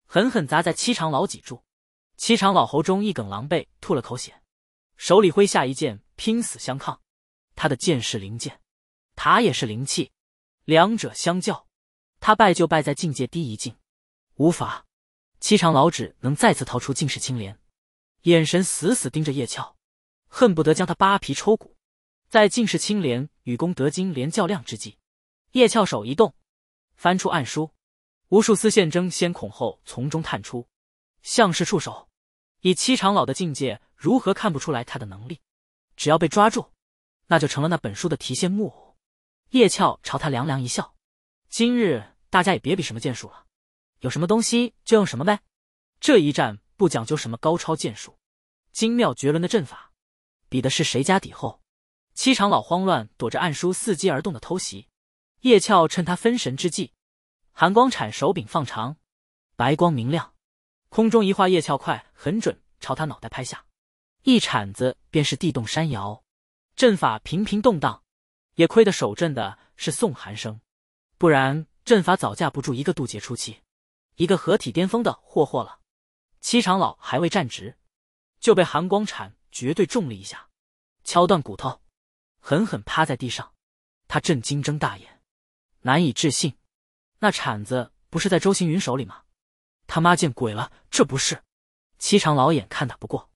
狠狠砸在七长老脊柱。七长老喉中一梗，狼狈吐了口血，手里挥下一剑，拼死相抗。他的剑是灵剑，塔也是灵气，两者相较，他败就败在境界低一境，无法。七长老只能再次掏出净世青莲，眼神死死盯着叶翘，恨不得将他扒皮抽骨。在净世青莲与功德金莲较量之际。叶翘手一动，翻出暗书，无数丝线争先恐后从中探出，像是触手。以七长老的境界，如何看不出来他的能力？只要被抓住，那就成了那本书的提线木偶。叶俏朝他凉凉一笑：“今日大家也别比什么剑术了，有什么东西就用什么呗。这一战不讲究什么高超剑术，精妙绝伦的阵法，比的是谁家底厚。”七长老慌乱躲着暗书伺机而动的偷袭。叶鞘趁他分神之际，寒光铲手柄放长，白光明亮，空中一画叶鞘快很准，朝他脑袋拍下，一铲子便是地动山摇，阵法频频动荡。也亏得守阵的是宋寒生，不然阵法早架不住一个渡劫初期、一个合体巅峰的霍霍了。七长老还未站直，就被寒光铲绝对重力一下，敲断骨头，狠狠趴在地上。他震惊睁大眼。难以置信，那铲子不是在周行云手里吗？他妈见鬼了！这不是七长老眼看打不过，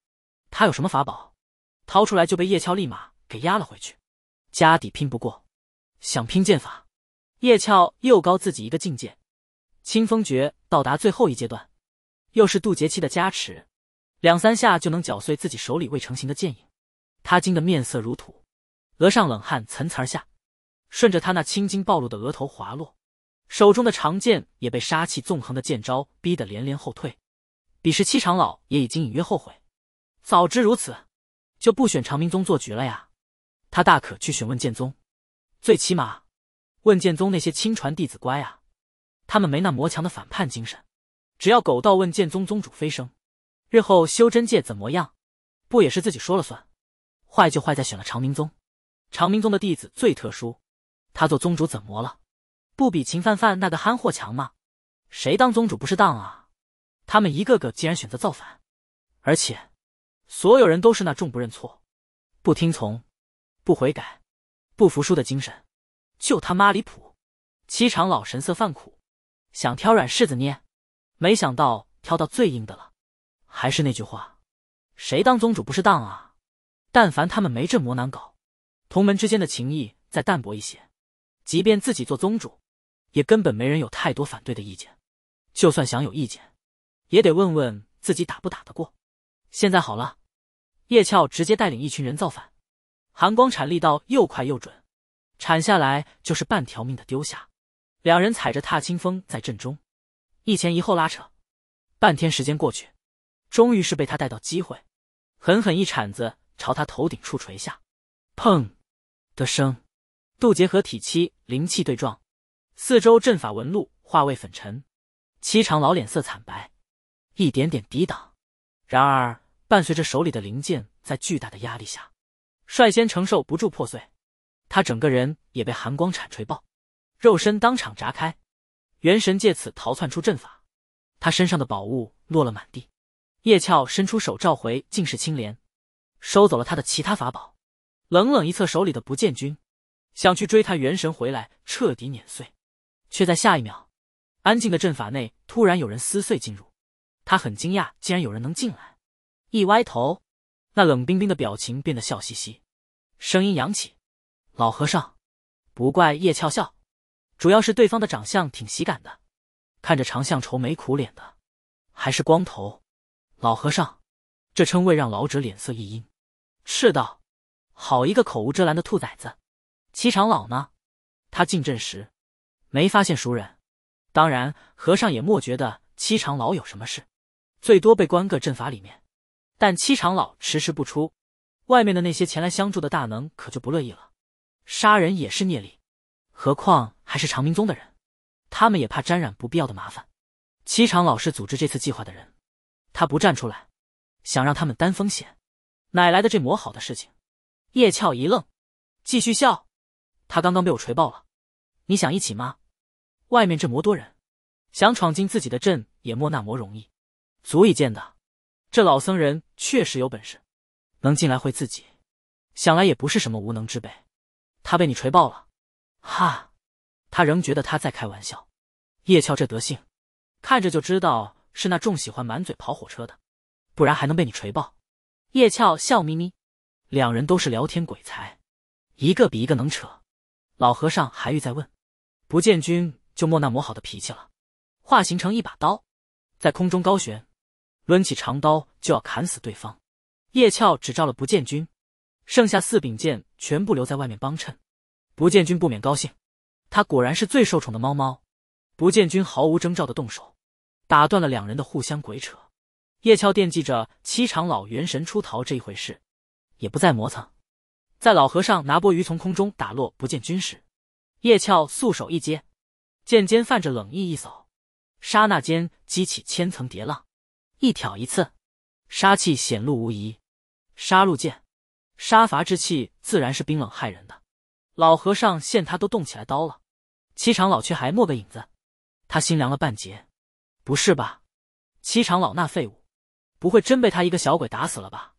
他有什么法宝？掏出来就被叶俏立马给压了回去。家底拼不过，想拼剑法，叶俏又高自己一个境界。清风诀到达最后一阶段，又是渡劫期的加持，两三下就能搅碎自己手里未成型的剑影。他惊得面色如土，额上冷汗涔涔而下。顺着他那青筋暴露的额头滑落，手中的长剑也被杀气纵横的剑招逼得连连后退。彼时七长老也已经隐约后悔，早知如此，就不选长明宗做局了呀。他大可去询问剑宗，最起码，问剑宗那些亲传弟子乖啊，他们没那魔强的反叛精神。只要狗道问剑宗宗主飞升，日后修真界怎么样，不也是自己说了算？坏就坏在选了长明宗，长明宗的弟子最特殊。他做宗主怎么了？不比秦范范那个憨货强吗？谁当宗主不是当啊？他们一个个竟然选择造反，而且所有人都是那众不认错、不听从、不悔改、不服输的精神，就他妈离谱！七长老神色犯苦，想挑软柿子捏，没想到挑到最硬的了。还是那句话，谁当宗主不是当啊？但凡他们没这么难搞，同门之间的情谊再淡薄一些。即便自己做宗主，也根本没人有太多反对的意见。就算想有意见，也得问问自己打不打得过。现在好了，叶俏直接带领一群人造反，寒光铲力道又快又准，铲下来就是半条命的丢下。两人踩着踏青风在阵中，一前一后拉扯，半天时间过去，终于是被他带到机会，狠狠一铲子朝他头顶处垂下，砰的声。渡劫合体期灵气对撞，四周阵法纹路化为粉尘。七长老脸色惨白，一点点抵挡。然而，伴随着手里的灵剑在巨大的压力下，率先承受不住破碎，他整个人也被寒光铲锤爆，肉身当场炸开，元神借此逃窜出阵法。他身上的宝物落了满地。叶俏伸出手召回净世青莲，收走了他的其他法宝，冷冷一侧手里的不见君。想去追他元神回来，彻底碾碎，却在下一秒，安静的阵法内突然有人撕碎进入。他很惊讶，竟然有人能进来。一歪头，那冷冰冰的表情变得笑嘻嘻，声音扬起：“老和尚，不怪叶俏笑，主要是对方的长相挺喜感的。看着长相愁眉苦脸的，还是光头老和尚，这称谓让老者脸色一阴，斥道：好一个口无遮拦的兔崽子！”七长老呢？他进阵时没发现熟人，当然和尚也莫觉得七长老有什么事，最多被关个阵法里面。但七长老迟迟不出，外面的那些前来相助的大能可就不乐意了。杀人也是孽力，何况还是长明宗的人，他们也怕沾染不必要的麻烦。七长老是组织这次计划的人，他不站出来，想让他们担风险，哪来的这魔好的事情？叶俏一愣，继续笑。他刚刚被我锤爆了，你想一起吗？外面这么多人，想闯进自己的镇也莫那么容易，足以见得这老僧人确实有本事，能进来会自己，想来也不是什么无能之辈。他被你锤爆了，哈，他仍觉得他在开玩笑。叶俏这德性，看着就知道是那众喜欢满嘴跑火车的，不然还能被你锤爆。叶俏笑眯眯，两人都是聊天鬼才，一个比一个能扯。老和尚还欲再问，不见君就莫那磨好的脾气了，化形成一把刀，在空中高悬，抡起长刀就要砍死对方。叶俏只照了不见君，剩下四柄剑全部留在外面帮衬。不见君不免高兴，他果然是最受宠的猫猫。不见君毫无征兆的动手，打断了两人的互相鬼扯。叶俏惦记着七长老元神出逃这一回事，也不再磨蹭。在老和尚拿钵盂从空中打落，不见君时，叶俏素手一接，剑尖泛着冷意一扫，刹那间激起千层叠浪，一挑一刺，杀气显露无遗。杀戮剑，杀伐之气自然是冰冷骇人的。老和尚见他都动起来刀了，七长老却还没个影子，他心凉了半截。不是吧？七长老那废物，不会真被他一个小鬼打死了吧？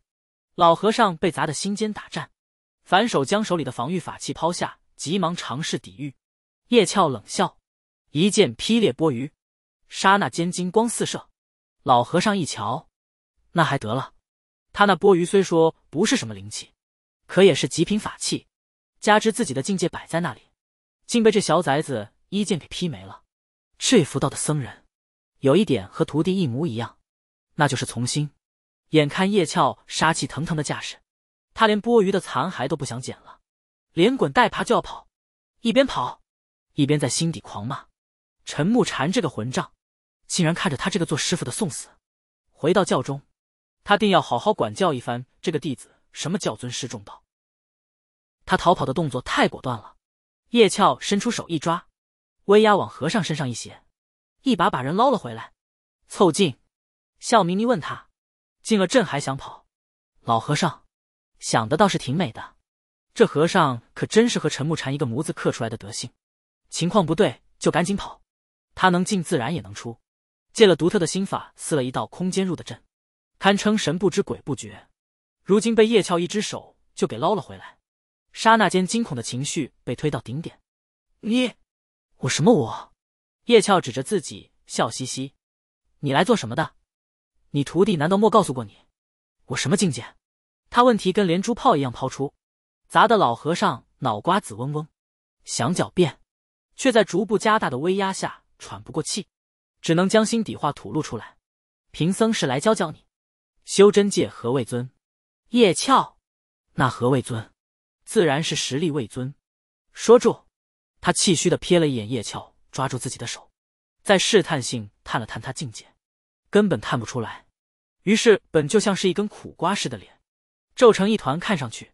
老和尚被砸得心尖打颤。反手将手里的防御法器抛下，急忙尝试抵御。叶俏冷笑，一剑劈裂钵盂，刹那间金光四射。老和尚一瞧，那还得了？他那钵盂虽说不是什么灵器，可也是极品法器，加之自己的境界摆在那里，竟被这小崽子一剑给劈没了。这佛道的僧人，有一点和徒弟一模一样，那就是从心。眼看叶俏杀气腾腾的架势。他连剥鱼的残骸都不想捡了，连滚带爬就要跑，一边跑一边在心底狂骂：“陈木禅这个混账，竟然看着他这个做师傅的送死！”回到教中，他定要好好管教一番这个弟子。什么叫尊师重道？他逃跑的动作太果断了，叶俏伸出手一抓，威压往和尚身上一斜，一把把人捞了回来，凑近，笑眯眯问他：“进了阵还想跑？”老和尚。想的倒是挺美的，这和尚可真是和陈木禅一个模子刻出来的德性。情况不对就赶紧跑，他能进自然也能出，借了独特的心法撕了一道空间入的阵，堪称神不知鬼不觉。如今被叶俏一只手就给捞了回来，刹那间惊恐的情绪被推到顶点。你，我什么我？叶俏指着自己笑嘻嘻：“你来做什么的？你徒弟难道莫告诉过你？我什么境界？”他问题跟连珠炮一样抛出，砸的老和尚脑瓜子嗡嗡，想狡辩，却在逐步加大的威压下喘不过气，只能将心底话吐露出来。贫僧是来教教你，修真界何谓尊？叶俏，那何谓尊？自然是实力为尊。说住，他气虚的瞥了一眼叶俏，抓住自己的手，在试探性探了探他境界，根本探不出来。于是本就像是一根苦瓜似的脸。皱成一团，看上去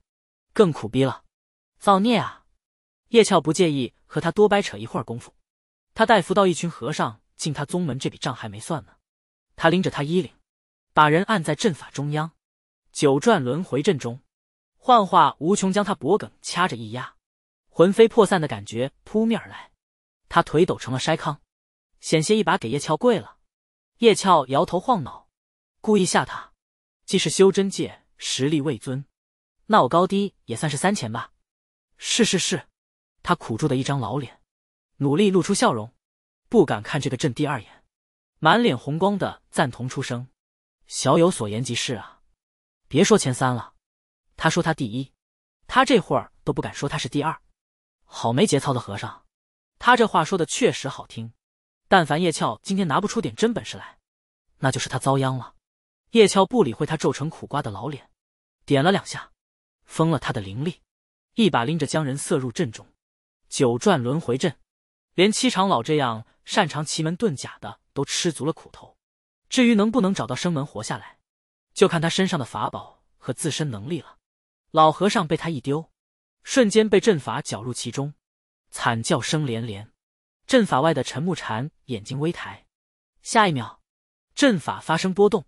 更苦逼了。造孽啊！叶俏不介意和他多掰扯一会儿功夫。他带扶到一群和尚进他宗门这笔账还没算呢。他拎着他衣领，把人按在阵法中央，九转轮回阵中，幻化无穷将他脖梗掐着一压，魂飞魄散的感觉扑面而来。他腿抖成了筛糠，险些一把给叶俏跪了。叶俏摇头晃脑，故意吓他。既是修真界。实力位尊，那我高低也算是三前吧。是是是，他苦住的一张老脸，努力露出笑容，不敢看这个朕第二眼，满脸红光的赞同出声：“小有所言极是啊，别说前三了，他说他第一，他这会儿都不敢说他是第二，好没节操的和尚。他这话说的确实好听，但凡叶俏今天拿不出点真本事来，那就是他遭殃了。”叶俏不理会他皱成苦瓜的老脸，点了两下，封了他的灵力，一把拎着将人塞入阵中。九转轮回阵，连七长老这样擅长奇门遁甲的都吃足了苦头。至于能不能找到生门活下来，就看他身上的法宝和自身能力了。老和尚被他一丢，瞬间被阵法绞入其中，惨叫声连连。阵法外的陈木禅眼睛微抬，下一秒，阵法发生波动。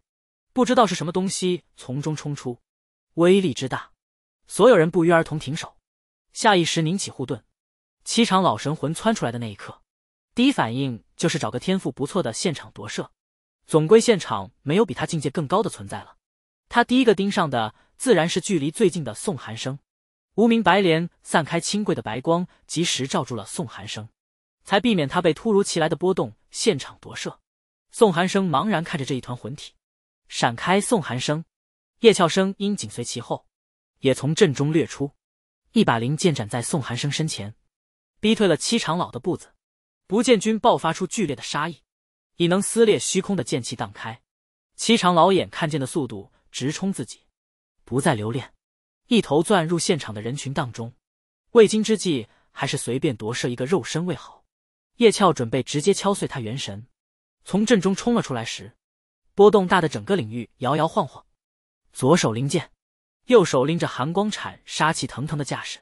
不知道是什么东西从中冲出，威力之大，所有人不约而同停手，下意识拧起护盾。七场老神魂窜出来的那一刻，第一反应就是找个天赋不错的现场夺舍，总归现场没有比他境界更高的存在了。他第一个盯上的自然是距离最近的宋寒生。无名白莲散开清贵的白光，及时罩住了宋寒生，才避免他被突如其来的波动现场夺舍。宋寒生茫然看着这一团魂体。闪开！宋寒生、叶俏生因紧随其后，也从阵中掠出，一把灵剑斩在宋寒生身前，逼退了七长老的步子。不见君爆发出剧烈的杀意，已能撕裂虚空的剑气荡开。七长老眼看见的速度直冲自己，不再留恋，一头钻入现场的人群当中。为今之计，还是随便夺舍一个肉身为好。叶俏准备直接敲碎他元神，从阵中冲了出来时。波动大的整个领域摇摇晃晃，左手灵剑，右手拎着寒光铲，杀气腾腾的架势，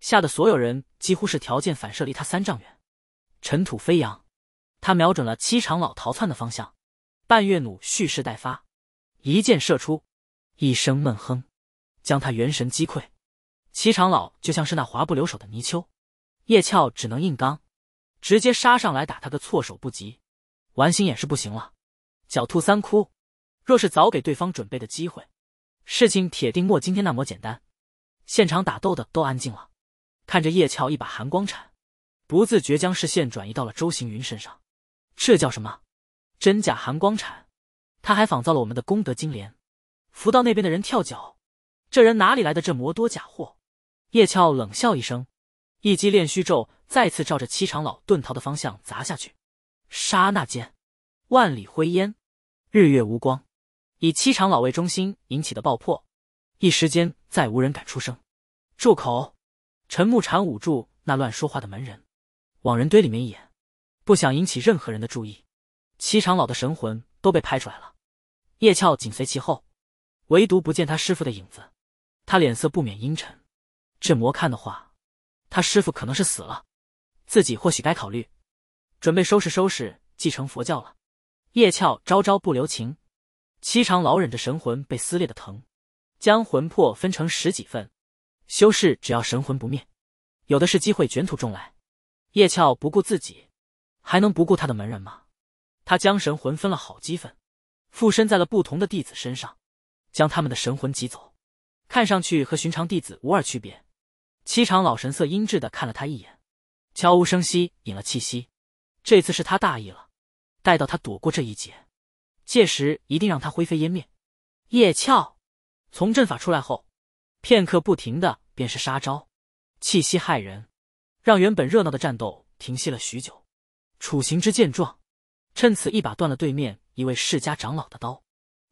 吓得所有人几乎是条件反射离他三丈远。尘土飞扬，他瞄准了七长老逃窜的方向，半月弩蓄势待发，一箭射出，一声闷哼，将他元神击溃。七长老就像是那滑不留手的泥鳅，叶俏只能硬刚，直接杀上来打他个措手不及，玩心眼是不行了。狡兔三窟，若是早给对方准备的机会，事情铁定没今天那么简单。现场打斗的都安静了，看着叶俏一把寒光铲，不自觉将视线转移到了周行云身上。这叫什么？真假寒光铲？他还仿造了我们的功德金莲，扶到那边的人跳脚，这人哪里来的这魔多假货？叶俏冷笑一声，一击炼虚咒再次照着七长老遁逃的方向砸下去。刹那间，万里灰烟。日月无光，以七长老为中心引起的爆破，一时间再无人敢出声。住口！陈木禅捂住那乱说话的门人，往人堆里面一眼，不想引起任何人的注意。七长老的神魂都被拍出来了。叶俏紧随其后，唯独不见他师傅的影子，他脸色不免阴沉。这魔看的话，他师傅可能是死了，自己或许该考虑，准备收拾收拾，继承佛教了。叶俏招招不留情，七长老忍着神魂被撕裂的疼，将魂魄分成十几份。修士只要神魂不灭，有的是机会卷土重来。叶俏不顾自己，还能不顾他的门人吗？他将神魂分了好几份，附身在了不同的弟子身上，将他们的神魂挤走，看上去和寻常弟子无二区别。七长老神色阴鸷的看了他一眼，悄无声息引了气息。这次是他大意了。待到他躲过这一劫，届时一定让他灰飞烟灭。叶俏从阵法出来后，片刻不停的便是杀招，气息骇人，让原本热闹的战斗停息了许久。楚行之见状，趁此一把断了对面一位世家长老的刀，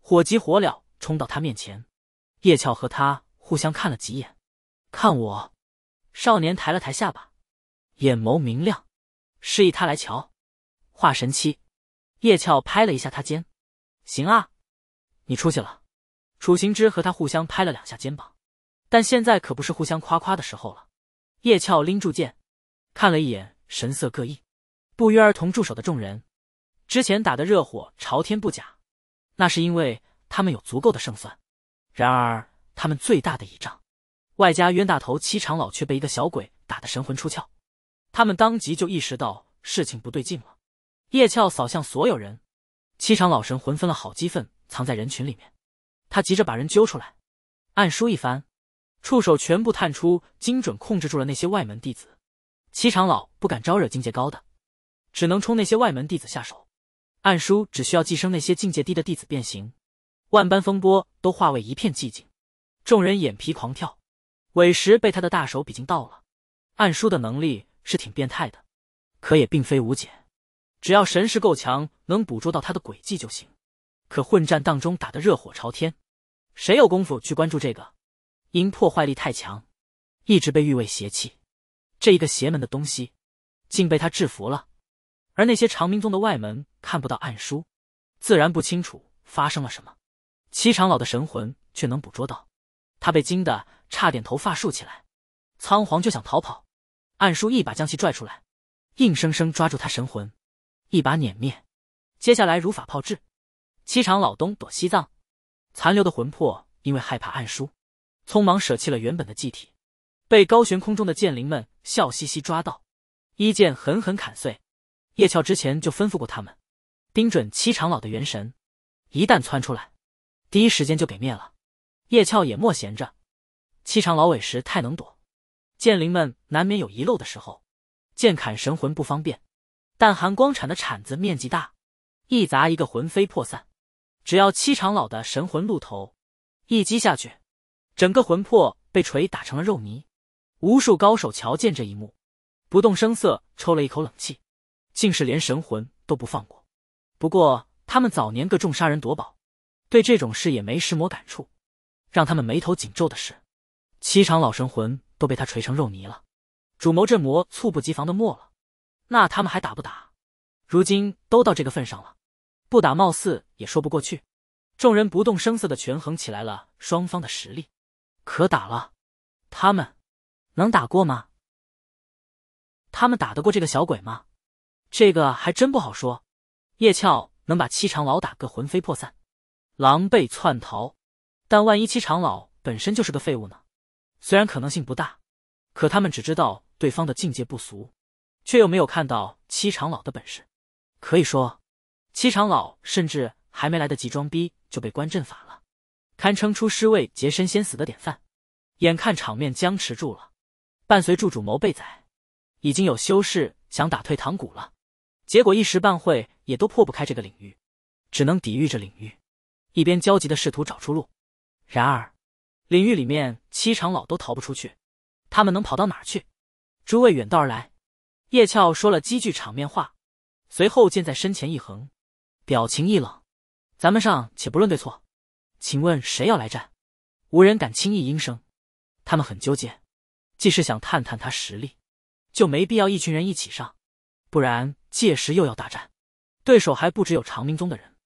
火急火燎冲到他面前。叶俏和他互相看了几眼，看我，少年抬了抬下巴，眼眸明亮，示意他来瞧。化神期。叶俏拍了一下他肩，行啊，你出息了。楚行之和他互相拍了两下肩膀，但现在可不是互相夸夸的时候了。叶俏拎住剑，看了一眼神色各异、不约而同驻手的众人，之前打的热火朝天不假，那是因为他们有足够的胜算。然而他们最大的倚仗，外加冤大头七长老却被一个小鬼打得神魂出窍，他们当即就意识到事情不对劲了。叶俏扫向所有人，七长老神魂分了好几份，藏在人群里面。他急着把人揪出来，暗书一番，触手全部探出，精准控制住了那些外门弟子。七长老不敢招惹境界高的，只能冲那些外门弟子下手。暗书只需要寄生那些境界低的弟子变形，万般风波都化为一片寂静。众人眼皮狂跳，委实被他的大手笔惊到了。暗书的能力是挺变态的，可也并非无解。只要神识够强，能捕捉到他的诡计就行。可混战当中打得热火朝天，谁有功夫去关注这个？因破坏力太强，一直被誉为邪气。这一个邪门的东西，竟被他制服了。而那些长明宗的外门看不到暗书，自然不清楚发生了什么。七长老的神魂却能捕捉到，他被惊得差点头发竖起来，仓皇就想逃跑。暗叔一把将其拽出来，硬生生抓住他神魂。一把碾灭，接下来如法炮制。七长老东躲西藏，残留的魂魄因为害怕暗书，匆忙舍弃了原本的祭体，被高悬空中的剑灵们笑嘻嘻抓到，一剑狠狠砍碎。叶俏之前就吩咐过他们，盯准七长老的元神，一旦窜出来，第一时间就给灭了。叶俏也莫闲着，七长老委实太能躲，剑灵们难免有遗漏的时候，剑砍神魂不方便。但含光铲的铲子面积大，一砸一个魂飞魄散。只要七长老的神魂露头，一击下去，整个魂魄被锤打成了肉泥。无数高手瞧见这一幕，不动声色抽了一口冷气，竟是连神魂都不放过。不过他们早年各种杀人夺宝，对这种事也没什么感触。让他们眉头紧皱的是，七长老神魂都被他锤成肉泥了。主谋镇魔猝不及防的没了。那他们还打不打？如今都到这个份上了，不打貌似也说不过去。众人不动声色的权衡起来了双方的实力，可打了，他们能打过吗？他们打得过这个小鬼吗？这个还真不好说。叶俏能把七长老打个魂飞魄散，狼狈窜逃，但万一七长老本身就是个废物呢？虽然可能性不大，可他们只知道对方的境界不俗。却又没有看到七长老的本事，可以说，七长老甚至还没来得及装逼就被关阵法了，堪称出师未捷身先死的典范。眼看场面僵持住了，伴随住主谋被宰，已经有修士想打退堂鼓了，结果一时半会也都破不开这个领域，只能抵御着领域，一边焦急的试图找出路。然而，领域里面七长老都逃不出去，他们能跑到哪儿去？诸位远道而来。叶俏说了几句场面话，随后剑在身前一横，表情一冷：“咱们上，且不论对错，请问谁要来战？”无人敢轻易应声。他们很纠结，既是想探探他实力，就没必要一群人一起上，不然届时又要大战。对手还不只有长明宗的人，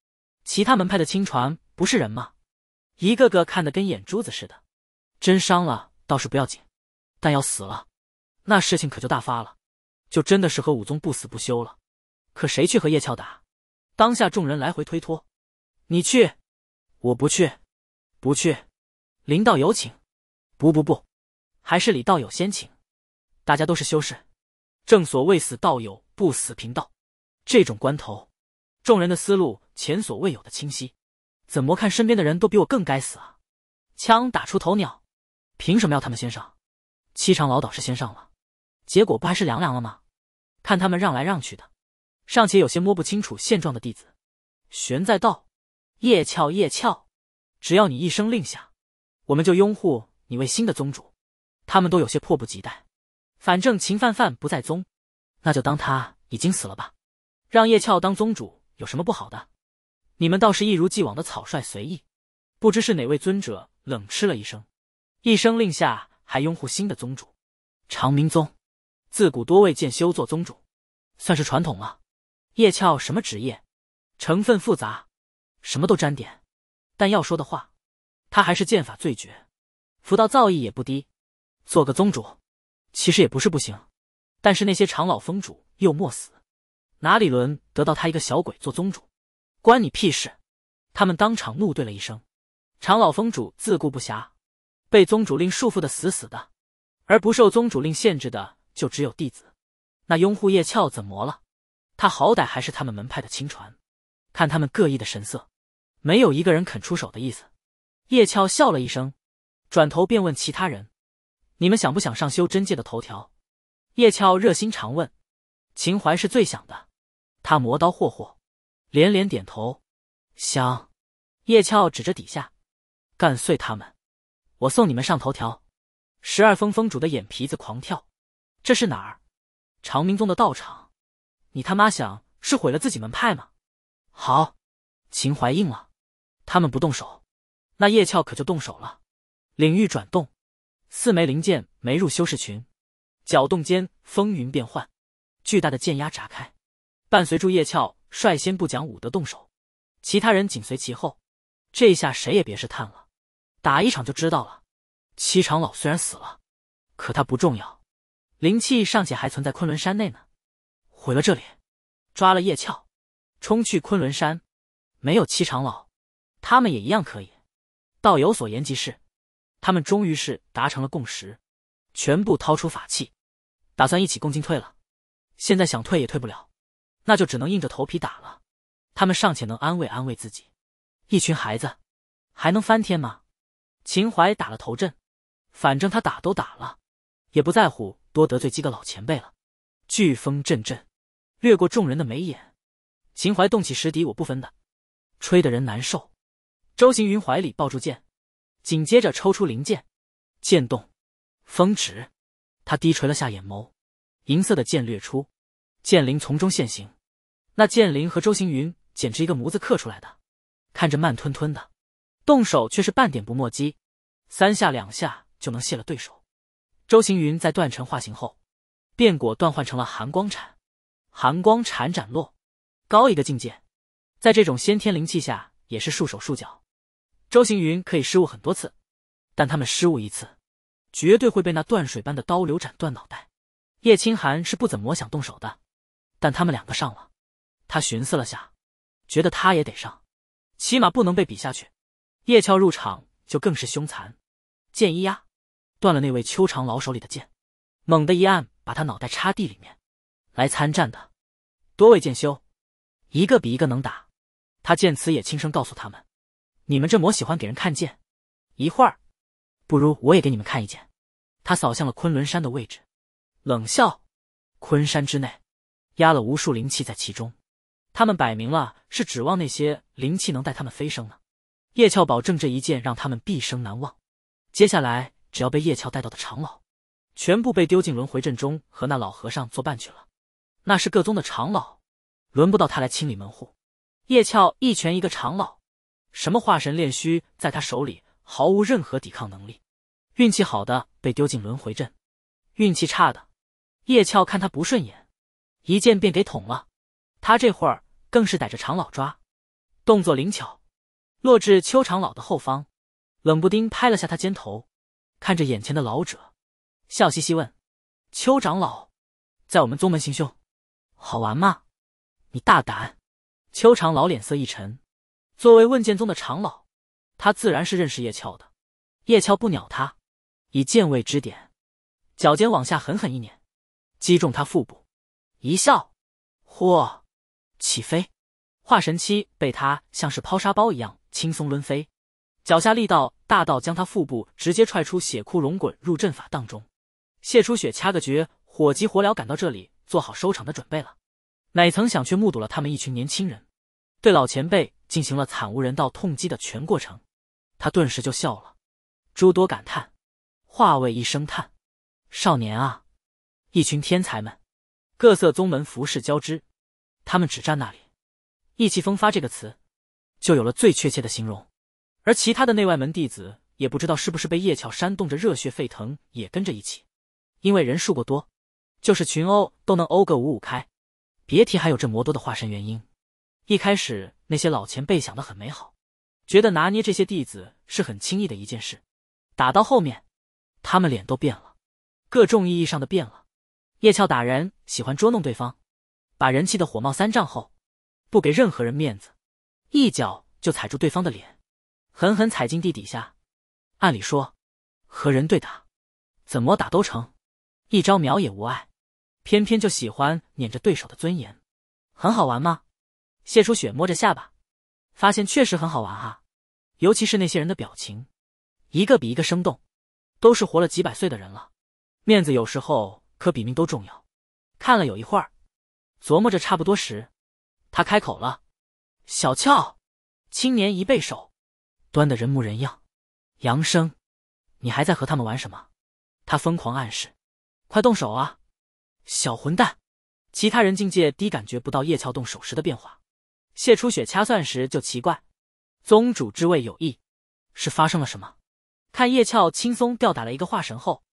其他门派的亲传不是人吗？一个个看得跟眼珠子似的，真伤了倒是不要紧，但要死了，那事情可就大发了。就真的是和武宗不死不休了，可谁去和叶俏打？当下众人来回推脱，你去，我不去，不去。林道友请，不不不，还是李道友先请。大家都是修士，正所谓死道友不死贫道。这种关头，众人的思路前所未有的清晰。怎么看身边的人都比我更该死啊？枪打出头鸟，凭什么要他们先上？七长老倒是先上了，结果不还是凉凉了吗？看他们让来让去的，尚且有些摸不清楚现状的弟子，玄在道，叶俏，叶俏，只要你一声令下，我们就拥护你为新的宗主。他们都有些迫不及待。反正秦范范不在宗，那就当他已经死了吧。让叶俏当宗主有什么不好的？你们倒是一如既往的草率随意。不知是哪位尊者冷嗤了一声，一声令下还拥护新的宗主？长明宗自古多未见修做宗主。算是传统了，叶俏什么职业？成分复杂，什么都沾点。但要说的话，他还是剑法最绝，符道造诣也不低。做个宗主，其实也不是不行。但是那些长老峰主又没死，哪里轮得到他一个小鬼做宗主？关你屁事！他们当场怒对了一声。长老峰主自顾不暇，被宗主令束缚的死死的，而不受宗主令限制的就只有弟子。那拥护叶俏怎么了？他好歹还是他们门派的亲传。看他们各异的神色，没有一个人肯出手的意思。叶俏笑了一声，转头便问其他人：“你们想不想上修真界的头条？”叶俏热心常问。秦淮是最想的，他磨刀霍霍，连连点头，想。叶俏指着底下，干碎他们，我送你们上头条。十二峰峰主的眼皮子狂跳，这是哪儿？长明宗的道场，你他妈想是毁了自己门派吗？好，秦淮应了，他们不动手，那叶俏可就动手了。领域转动，四枚灵剑没入修士群，搅动间风云变幻，巨大的剑压炸开。伴随住叶俏率先不讲武德动手，其他人紧随其后。这下谁也别试探了，打一场就知道了。七长老虽然死了，可他不重要。灵气尚且还存在昆仑山内呢，毁了这里，抓了叶翘，冲去昆仑山。没有七长老，他们也一样可以。道友所言极是，他们终于是达成了共识，全部掏出法器，打算一起共进退了。现在想退也退不了，那就只能硬着头皮打了。他们尚且能安慰安慰自己，一群孩子还能翻天吗？秦淮打了头阵，反正他打都打了，也不在乎。多得罪几个老前辈了。飓风阵阵，掠过众人的眉眼。秦淮动起石敌，我不分的，吹得人难受。周行云怀里抱住剑，紧接着抽出灵剑，剑动风止。他低垂了下眼眸，银色的剑掠出，剑灵从中现形。那剑灵和周行云简直一个模子刻出来的，看着慢吞吞的，动手却是半点不磨叽，三下两下就能卸了对手。周行云在断尘化形后，便果断换成了寒光铲。寒光铲斩落，高一个境界，在这种先天灵气下也是束手束脚。周行云可以失误很多次，但他们失误一次，绝对会被那断水般的刀流斩断脑袋。叶清寒是不怎么想动手的，但他们两个上了，他寻思了下，觉得他也得上，起码不能被比下去。叶俏入场就更是凶残，剑一压。断了那位秋长老手里的剑，猛地一按，把他脑袋插地里面。来参战的多位剑修，一个比一个能打。他见此也轻声告诉他们：“你们这魔喜欢给人看剑，一会儿，不如我也给你们看一剑。”他扫向了昆仑山的位置，冷笑：“昆山之内，压了无数灵气在其中。他们摆明了是指望那些灵气能带他们飞升呢。”叶俏保证这一剑让他们毕生难忘。接下来。只要被叶俏带到的长老，全部被丢进轮回阵中和那老和尚作伴去了。那是各宗的长老，轮不到他来清理门户。叶俏一拳一个长老，什么化神炼虚，在他手里毫无任何抵抗能力。运气好的被丢进轮回阵，运气差的，叶俏看他不顺眼，一剑便给捅了。他这会儿更是逮着长老抓，动作灵巧，落至秋长老的后方，冷不丁拍了下他肩头。看着眼前的老者，笑嘻嘻问：“邱长老，在我们宗门行凶，好玩吗？”你大胆！邱长老脸色一沉。作为问剑宗的长老，他自然是认识叶俏的。叶俏不鸟他，以剑位之点，脚尖往下狠狠一捻，击中他腹部。一笑，嚯！起飞，化神期被他像是抛沙包一样轻松抡飞，脚下力道。大到将他腹部直接踹出血窟窿，滚入阵法当中。谢初雪掐个诀，火急火燎赶到这里，做好收场的准备了。哪曾想却目睹了他们一群年轻人对老前辈进行了惨无人道痛击的全过程，他顿时就笑了，诸多感叹。化为一声叹，少年啊，一群天才们，各色宗门服饰交织，他们只站那里，意气风发这个词就有了最确切的形容。而其他的内外门弟子也不知道是不是被叶俏煽动着热血沸腾，也跟着一起。因为人数过多，就是群殴都能殴个五五开。别提还有这魔多的化身原因。一开始那些老前辈想的很美好，觉得拿捏这些弟子是很轻易的一件事。打到后面，他们脸都变了，各种意义上的变了。叶俏打人喜欢捉弄对方，把人气的火冒三丈后，不给任何人面子，一脚就踩住对方的脸。狠狠踩进地底下，按理说，和人对打，怎么打都成，一招秒也无碍，偏偏就喜欢碾着对手的尊严，很好玩吗？谢初雪摸着下巴，发现确实很好玩啊，尤其是那些人的表情，一个比一个生动，都是活了几百岁的人了，面子有时候可比命都重要。看了有一会儿，琢磨着差不多时，他开口了：“小俏，青年一背手。”端的人模人样，杨生，你还在和他们玩什么？他疯狂暗示，快动手啊，小混蛋！其他人境界低，感觉不到叶俏动手时的变化。谢初雪掐算时就奇怪，宗主之位有异，是发生了什么？看叶俏轻松吊打了一个化神后，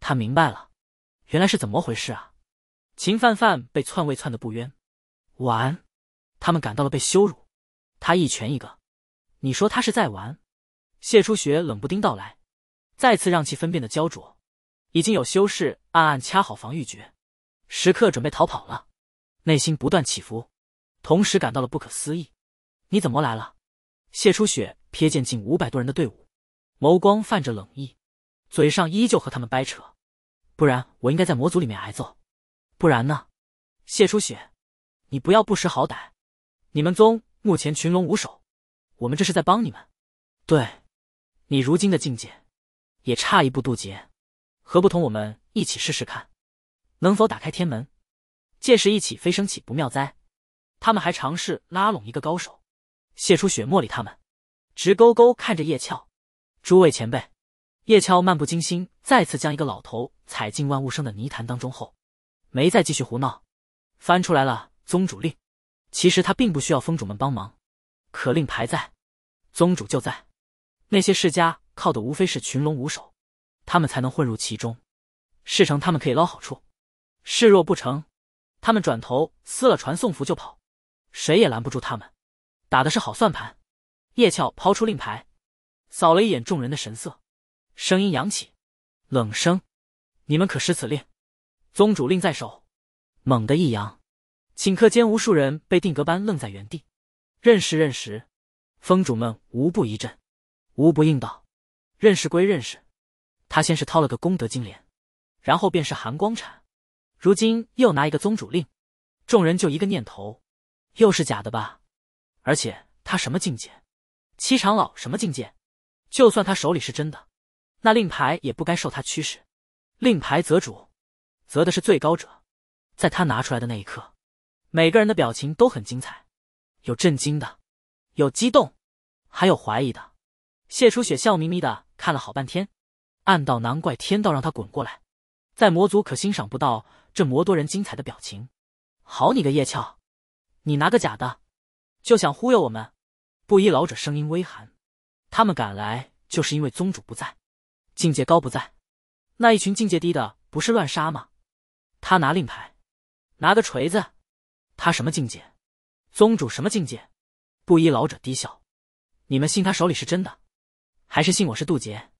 他明白了，原来是怎么回事啊！秦范范被篡位篡的不冤，完，他们感到了被羞辱，他一拳一个。你说他是在玩？谢初雪冷不丁到来，再次让其分辨的焦灼。已经有修士暗暗掐好防御诀，时刻准备逃跑了。内心不断起伏，同时感到了不可思议。你怎么来了？谢初雪瞥见近五百多人的队伍，眸光泛着冷意，嘴上依旧和他们掰扯。不然我应该在魔族里面挨揍。不然呢？谢初雪，你不要不识好歹。你们宗目前群龙无首。我们这是在帮你们，对，你如今的境界，也差一步渡劫，何不同我们一起试试看，能否打开天门？届时一起飞升岂不妙哉？他们还尝试拉拢一个高手，谢出雪莫里，他们，直勾勾看着叶俏。诸位前辈，叶俏漫不经心再次将一个老头踩进万物生的泥潭当中后，没再继续胡闹，翻出来了宗主令。其实他并不需要峰主们帮忙，可令牌在。宗主就在，那些世家靠的无非是群龙无首，他们才能混入其中。事成，他们可以捞好处；事若不成，他们转头撕了传送符就跑，谁也拦不住他们。打的是好算盘。叶俏抛出令牌，扫了一眼众人的神色，声音扬起，冷声：“你们可识此令？宗主令在手。”猛地一扬，顷刻间无数人被定格般愣在原地。认识，认识。峰主们无不一震，无不应道：“认识归认识。”他先是掏了个功德金莲，然后便是寒光铲，如今又拿一个宗主令。众人就一个念头：又是假的吧？而且他什么境界？七长老什么境界？就算他手里是真的，那令牌也不该受他驱使。令牌则主，则的是最高者。在他拿出来的那一刻，每个人的表情都很精彩，有震惊的。有激动，还有怀疑的。谢初雪笑眯眯的看了好半天，暗道：难怪天道让他滚过来，在魔族可欣赏不到这魔多人精彩的表情。好你个叶俏，你拿个假的，就想忽悠我们？布衣老者声音微寒。他们赶来就是因为宗主不在，境界高不在，那一群境界低的不是乱杀吗？他拿令牌，拿个锤子？他什么境界？宗主什么境界？布衣老者低笑：“你们信他手里是真的，还是信我是渡劫？”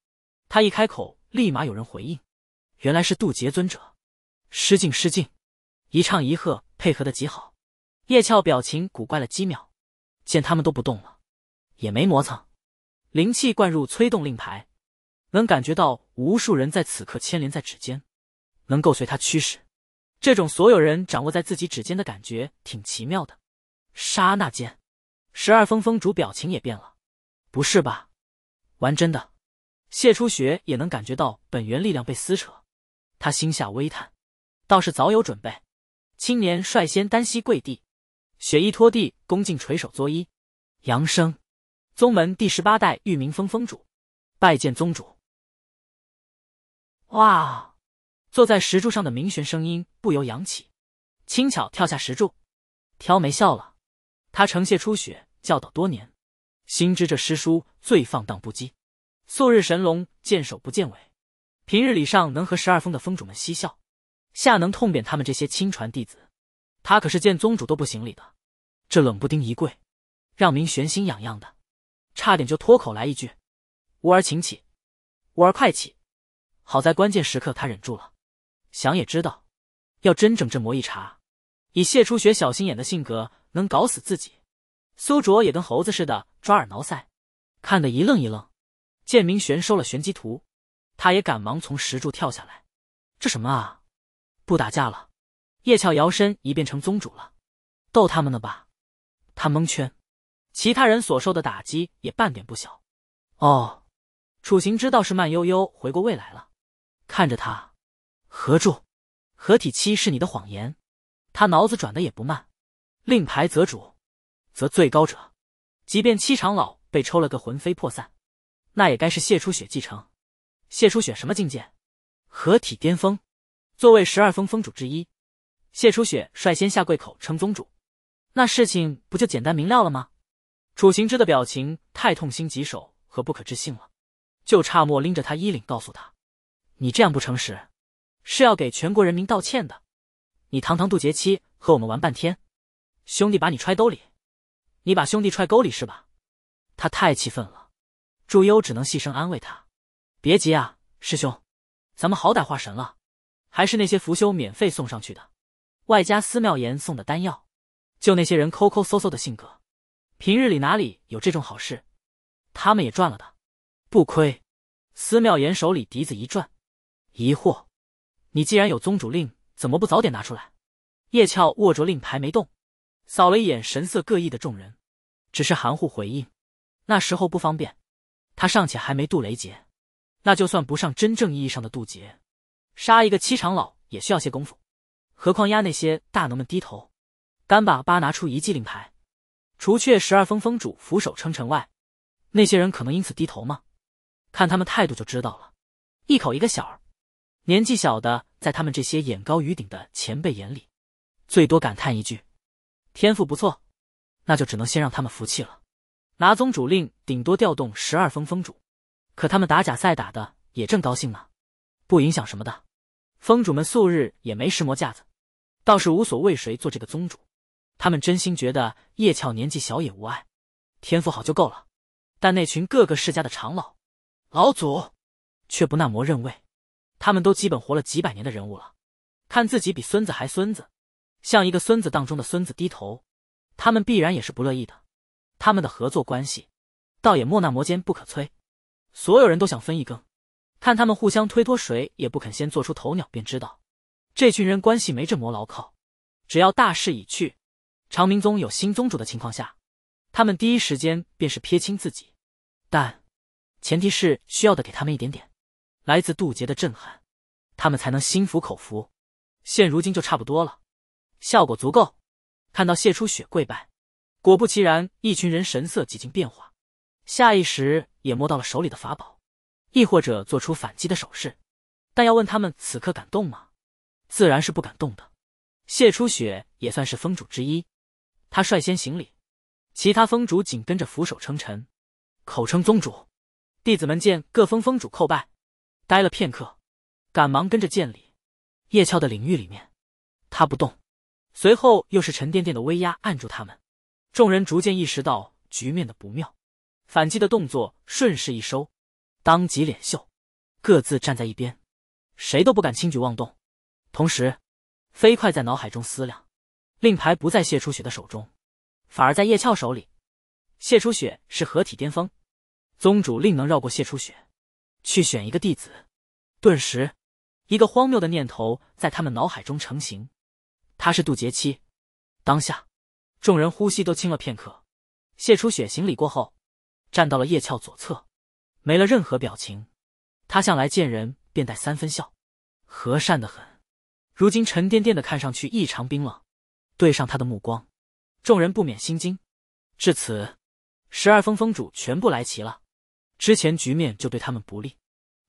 他一开口，立马有人回应：“原来是渡劫尊者，失敬失敬。”一唱一和，配合的极好。叶俏表情古怪了几秒，见他们都不动了，也没磨蹭，灵气灌入催动令牌，能感觉到无数人在此刻牵连在指尖，能够随他驱使。这种所有人掌握在自己指尖的感觉挺奇妙的。刹那间。十二峰峰主表情也变了，不是吧？玩真的？谢初雪也能感觉到本源力量被撕扯，他心下微叹，倒是早有准备。青年率先单膝跪地，雪衣拖地，恭敬垂首作揖。杨生，宗门第十八代玉明峰峰主，拜见宗主。哇！坐在石柱上的明玄声音不由扬起，轻巧跳下石柱，挑眉笑了。他承谢初雪教导多年，心知这师叔最放荡不羁，素日神龙见首不见尾，平日里上能和十二峰的峰主们嬉笑，下能痛扁他们这些亲传弟子。他可是见宗主都不行礼的，这冷不丁一跪，让明玄心痒痒的，差点就脱口来一句：“吾儿请起，吾儿快起。”好在关键时刻他忍住了，想也知道，要真整这魔一茬，以谢初雪小心眼的性格。能搞死自己，苏卓也跟猴子似的抓耳挠腮，看得一愣一愣。剑明玄收了玄机图，他也赶忙从石柱跳下来。这什么啊？不打架了？叶俏摇身一变成宗主了，逗他们呢吧？他蒙圈。其他人所受的打击也半点不小。哦，楚行知道是慢悠悠回过味来了，看着他，合住，合体期是你的谎言。他脑子转的也不慢。令牌则主，则最高者，即便七长老被抽了个魂飞魄散，那也该是谢初雪继承。谢初雪什么境界？合体巅峰。作为十二峰峰主之一，谢初雪率先下跪口称宗主，那事情不就简单明了了吗？楚行之的表情太痛心疾首和不可置信了，就差莫拎着他衣领告诉他：“你这样不诚实，是要给全国人民道歉的。你堂堂渡劫期和我们玩半天。”兄弟把你揣兜里，你把兄弟揣沟里是吧？他太气愤了，祝优只能细声安慰他：“别急啊，师兄，咱们好歹化神了，还是那些福修免费送上去的，外加司妙言送的丹药。就那些人抠抠搜搜的性格，平日里哪里有这种好事？他们也赚了的，不亏。”司妙言手里笛子一转，疑惑：“你既然有宗主令，怎么不早点拿出来？”叶俏握着令牌没动。扫了一眼神色各异的众人，只是含糊回应：“那时候不方便，他尚且还没渡雷劫，那就算不上真正意义上的渡劫。杀一个七长老也需要些功夫，何况压那些大能们低头？”干巴巴拿出一记令牌，除却十二峰峰主俯首称臣外，那些人可能因此低头吗？看他们态度就知道了。一口一个小儿，年纪小的，在他们这些眼高于顶的前辈眼里，最多感叹一句。天赋不错，那就只能先让他们服气了。拿宗主令，顶多调动十二峰峰主，可他们打假赛打的也正高兴呢，不影响什么的。峰主们素日也没石磨架子，倒是无所谓谁做这个宗主，他们真心觉得叶俏年纪小也无碍，天赋好就够了。但那群各个世家的长老、老祖，却不那么认为。他们都基本活了几百年的人物了，看自己比孙子还孙子。向一个孙子当中的孙子低头，他们必然也是不乐意的。他们的合作关系，倒也莫那摩坚不可摧。所有人都想分一羹，看他们互相推脱，谁也不肯先做出头鸟，便知道这群人关系没这么牢靠。只要大势已去，长明宗有新宗主的情况下，他们第一时间便是撇清自己。但前提是需要的给他们一点点来自渡劫的震撼，他们才能心服口服。现如今就差不多了。效果足够，看到谢初雪跪拜，果不其然，一群人神色几经变化，下意识也摸到了手里的法宝，亦或者做出反击的手势。但要问他们此刻敢动吗？自然是不敢动的。谢初雪也算是峰主之一，他率先行礼，其他峰主紧跟着俯首称臣，口称宗主。弟子们见各峰峰主叩拜，呆了片刻，赶忙跟着见礼。叶俏的领域里面，他不动。随后又是沉甸甸的威压按住他们，众人逐渐意识到局面的不妙，反击的动作顺势一收，当即敛袖，各自站在一边，谁都不敢轻举妄动。同时，飞快在脑海中思量：令牌不在谢初雪的手中，反而在叶俏手里。谢初雪是合体巅峰，宗主另能绕过谢初雪，去选一个弟子。顿时，一个荒谬的念头在他们脑海中成型。他是渡劫期，当下，众人呼吸都轻了片刻。谢初雪行礼过后，站到了叶翘左侧，没了任何表情。他向来见人便带三分笑，和善的很。如今沉甸甸的，看上去异常冰冷。对上他的目光，众人不免心惊。至此，十二峰峰主全部来齐了。之前局面就对他们不利，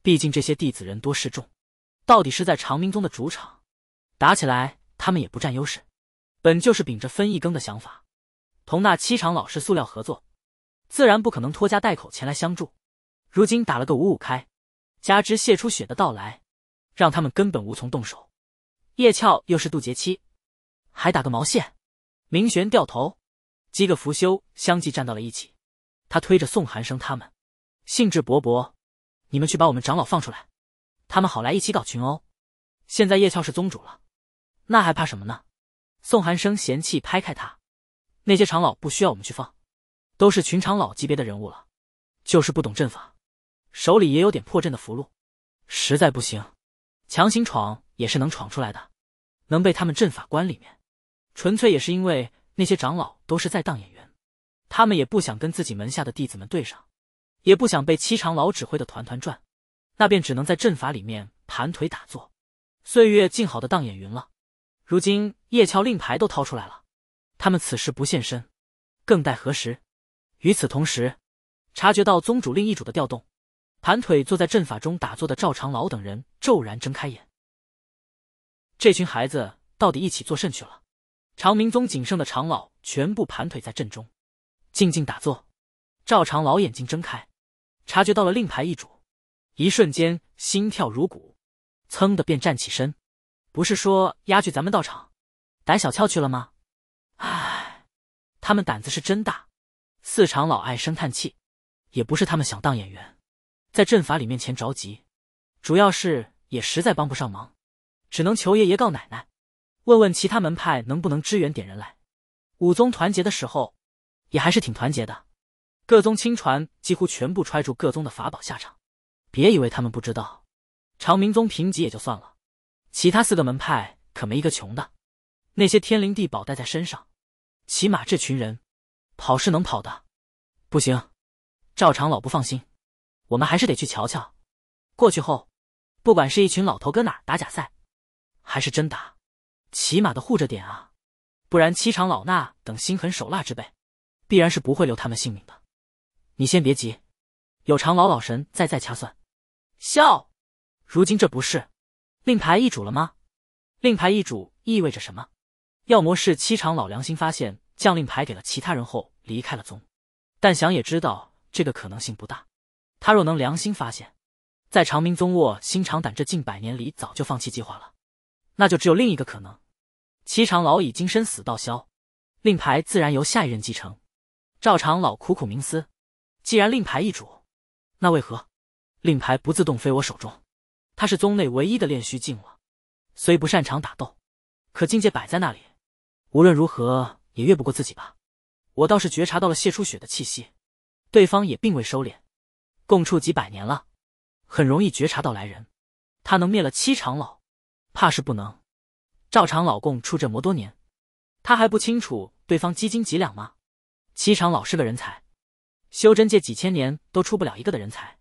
毕竟这些弟子人多势众。到底是在长明宗的主场，打起来。他们也不占优势，本就是秉着分一羹的想法，同那七厂老式塑料合作，自然不可能拖家带口前来相助。如今打了个五五开，加之谢初雪的到来，让他们根本无从动手。叶俏又是渡劫期，还打个毛线！明玄掉头，几个拂修相继站到了一起，他推着宋寒生他们，兴致勃勃：“你们去把我们长老放出来，他们好来一起搞群殴。”现在叶俏是宗主了。那还怕什么呢？宋寒生嫌弃拍开他，那些长老不需要我们去放，都是群长老级别的人物了，就是不懂阵法，手里也有点破阵的符箓，实在不行，强行闯也是能闯出来的。能被他们阵法关里面，纯粹也是因为那些长老都是在当演员，他们也不想跟自己门下的弟子们对上，也不想被七长老指挥的团团转，那便只能在阵法里面盘腿打坐，岁月静好的当演员了。如今叶鞘令牌都掏出来了，他们此时不现身，更待何时？与此同时，察觉到宗主令一主的调动，盘腿坐在阵法中打坐的赵长老等人骤然睁开眼。这群孩子到底一起做甚去了？长明宗仅剩的长老全部盘腿在阵中，静静打坐。赵长老眼睛睁开，察觉到了令牌一主，一瞬间心跳如鼓，噌的便站起身。不是说押去咱们道场，胆小翘去了吗？唉，他们胆子是真大。四长老唉声叹气，也不是他们想当演员，在阵法里面前着急，主要是也实在帮不上忙，只能求爷爷告奶奶，问问其他门派能不能支援点人来。五宗团结的时候，也还是挺团结的，各宗亲传几乎全部揣住各宗的法宝下场。别以为他们不知道，长明宗评级也就算了。其他四个门派可没一个穷的，那些天灵地宝带在身上，起码这群人，跑是能跑的。不行，赵长老不放心，我们还是得去瞧瞧。过去后，不管是一群老头搁哪打假赛，还是真打，起码的护着点啊，不然七长老那等心狠手辣之辈，必然是不会留他们性命的。你先别急，有长老老神再再掐算，笑，如今这不是。令牌易主了吗？令牌易主意味着什么？药魔是七长老良心发现，将令牌给了其他人后离开了宗。但想也知道这个可能性不大。他若能良心发现，在长明宗卧薪尝胆这近百年里，早就放弃计划了。那就只有另一个可能：七长老已经身死道消，令牌自然由下一任继承。赵长老苦苦冥思，既然令牌易主，那为何令牌不自动飞我手中？他是宗内唯一的炼虚境了，虽不擅长打斗，可境界摆在那里，无论如何也越不过自己吧。我倒是觉察到了谢初雪的气息，对方也并未收敛。共处几百年了，很容易觉察到来人。他能灭了七长老，怕是不能。赵长老共处这么多年，他还不清楚对方几斤几两吗？七长老是个人才，修真界几千年都出不了一个的人才。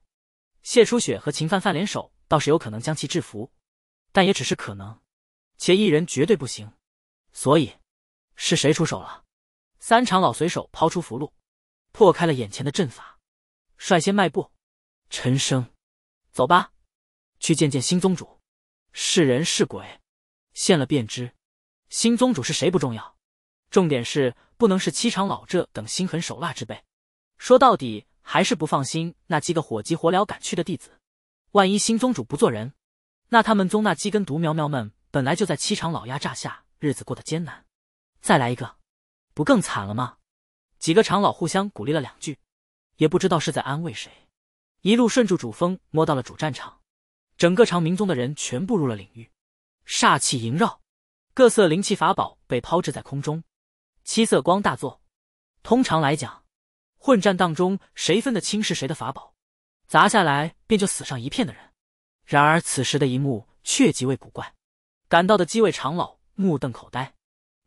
谢初雪和秦范范联手。倒是有可能将其制服，但也只是可能，且一人绝对不行。所以，是谁出手了？三长老随手抛出符箓，破开了眼前的阵法，率先迈步。陈生，走吧，去见见新宗主，是人是鬼，现了便知。新宗主是谁不重要，重点是不能是七长老这等心狠手辣之辈。说到底，还是不放心那几个火急火燎赶去的弟子。万一新宗主不做人，那他们宗那几根独苗苗们本来就在七长老压榨下日子过得艰难，再来一个，不更惨了吗？几个长老互相鼓励了两句，也不知道是在安慰谁。一路顺住主峰，摸到了主战场，整个长明宗的人全部入了领域，煞气萦绕，各色灵气法宝被抛掷在空中，七色光大作。通常来讲，混战当中谁分得清是谁的法宝？砸下来便就死上一片的人，然而此时的一幕却极为古怪。赶到的几位长老目瞪口呆，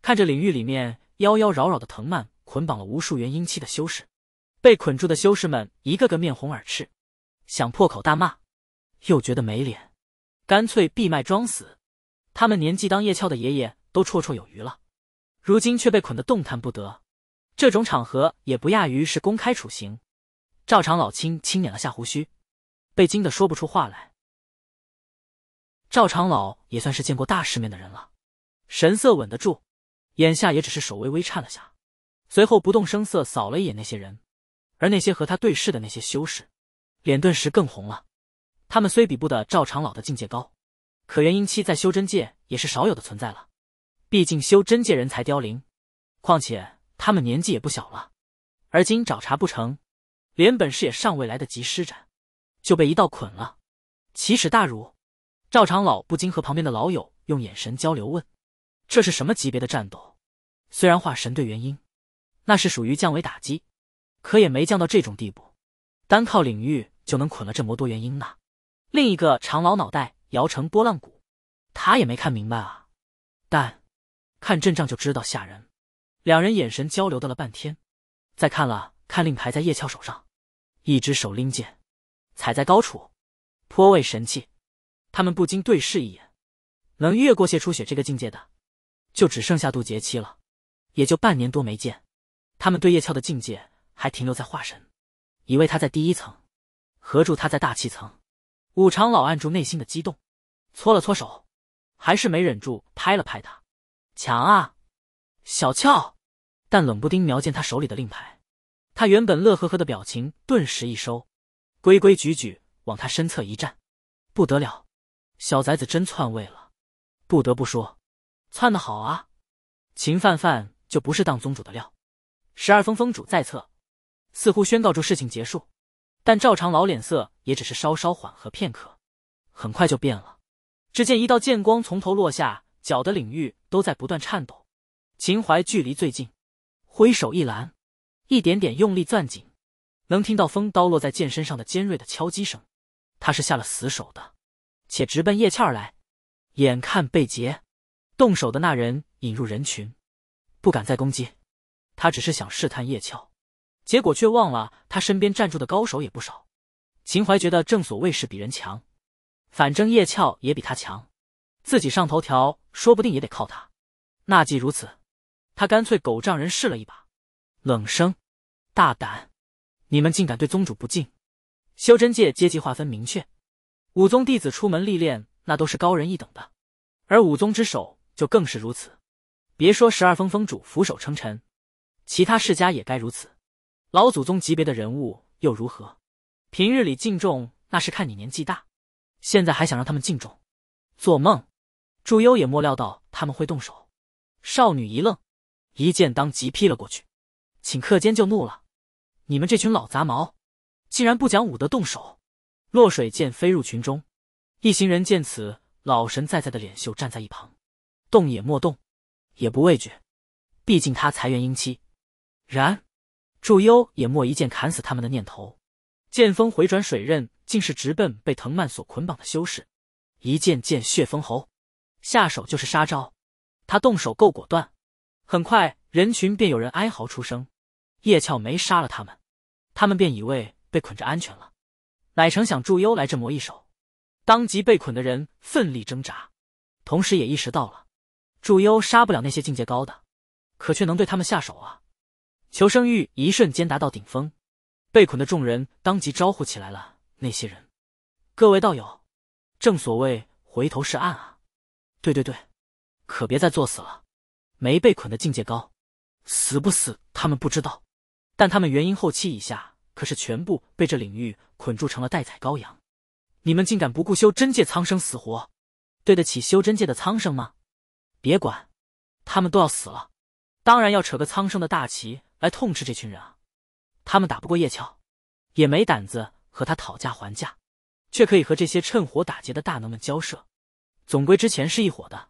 看着领域里面妖妖娆娆的藤蔓捆绑了无数元婴期的修士。被捆住的修士们一个个面红耳赤，想破口大骂，又觉得没脸，干脆闭麦装死。他们年纪当叶俏的爷爷都绰绰有余了，如今却被捆得动弹不得，这种场合也不亚于是公开处刑。赵长老轻轻捻了下胡须，被惊得说不出话来。赵长老也算是见过大世面的人了，神色稳得住，眼下也只是手微微颤了下，随后不动声色扫了一眼那些人。而那些和他对视的那些修士，脸顿时更红了。他们虽比不得赵长老的境界高，可元婴期在修真界也是少有的存在了。毕竟修真界人才凋零，况且他们年纪也不小了，而今找茬不成。连本事也尚未来得及施展，就被一道捆了，奇耻大辱！赵长老不禁和旁边的老友用眼神交流，问：“这是什么级别的战斗？”虽然化神对元婴，那是属于降维打击，可也没降到这种地步，单靠领域就能捆了这魔多元婴呢？另一个长老脑袋摇成拨浪鼓，他也没看明白啊，但看阵仗就知道吓人。两人眼神交流到了半天，再看了看令牌，在叶俏手上。一只手拎剑，踩在高处，颇为神气。他们不禁对视一眼，能越过谢初雪这个境界的，就只剩下渡劫期了。也就半年多没见，他们对叶俏的境界还停留在化神，以为他在第一层，何住他在大气层。五长老按住内心的激动，搓了搓手，还是没忍住拍了拍他：“强啊，小俏！”但冷不丁瞄见他手里的令牌。他原本乐呵呵的表情顿时一收，规规矩矩往他身侧一站。不得了，小崽子真篡位了！不得不说，篡的好啊！秦范范就不是当宗主的料。十二峰峰主在侧，似乎宣告住事情结束，但赵长老脸色也只是稍稍缓和片刻，很快就变了。只见一道剑光从头落下，脚的领域都在不断颤抖。秦淮距离最近，挥手一拦。一点点用力攥紧，能听到风刀落在剑身上的尖锐的敲击声。他是下了死手的，且直奔叶而来。眼看被劫，动手的那人引入人群，不敢再攻击。他只是想试探叶翘，结果却忘了他身边站住的高手也不少。秦淮觉得正所谓是比人强，反正叶俏也比他强，自己上头条说不定也得靠他。那既如此，他干脆狗仗人势了一把。冷声：“大胆！你们竟敢对宗主不敬！修真界阶级划分明确，武宗弟子出门历练，那都是高人一等的。而武宗之首就更是如此。别说十二峰峰主俯首称臣，其他世家也该如此。老祖宗级别的人物又如何？平日里敬重那是看你年纪大，现在还想让他们敬重？做梦！祝幽也没料到他们会动手。少女一愣，一剑当即劈了过去。”顷刻间就怒了，你们这群老杂毛，竟然不讲武德，动手！落水剑飞入群中，一行人见此，老神在在的脸秀站在一旁，动也莫动，也不畏惧，毕竟他财源英气。然，祝优也莫一剑砍死他们的念头，剑锋回转，水刃竟是直奔被藤蔓所捆绑的修士，一剑见血封喉，下手就是杀招，他动手够果断。很快，人群便有人哀嚎出声。叶翘没杀了他们，他们便以为被捆着安全了。乃成想祝优来这魔一手，当即被捆的人奋力挣扎，同时也意识到了祝优杀不了那些境界高的，可却能对他们下手啊！求生欲一瞬间达到顶峰，被捆的众人当即招呼起来了。那些人，各位道友，正所谓回头是岸啊！对对对，可别再作死了！没被捆的境界高，死不死他们不知道。但他们元婴后期以下，可是全部被这领域捆住成了待宰羔羊。你们竟敢不顾修真界苍生死活，对得起修真界的苍生吗？别管，他们都要死了，当然要扯个苍生的大旗来痛斥这群人啊！他们打不过叶俏，也没胆子和他讨价还价，却可以和这些趁火打劫的大能们交涉。总归之前是一伙的，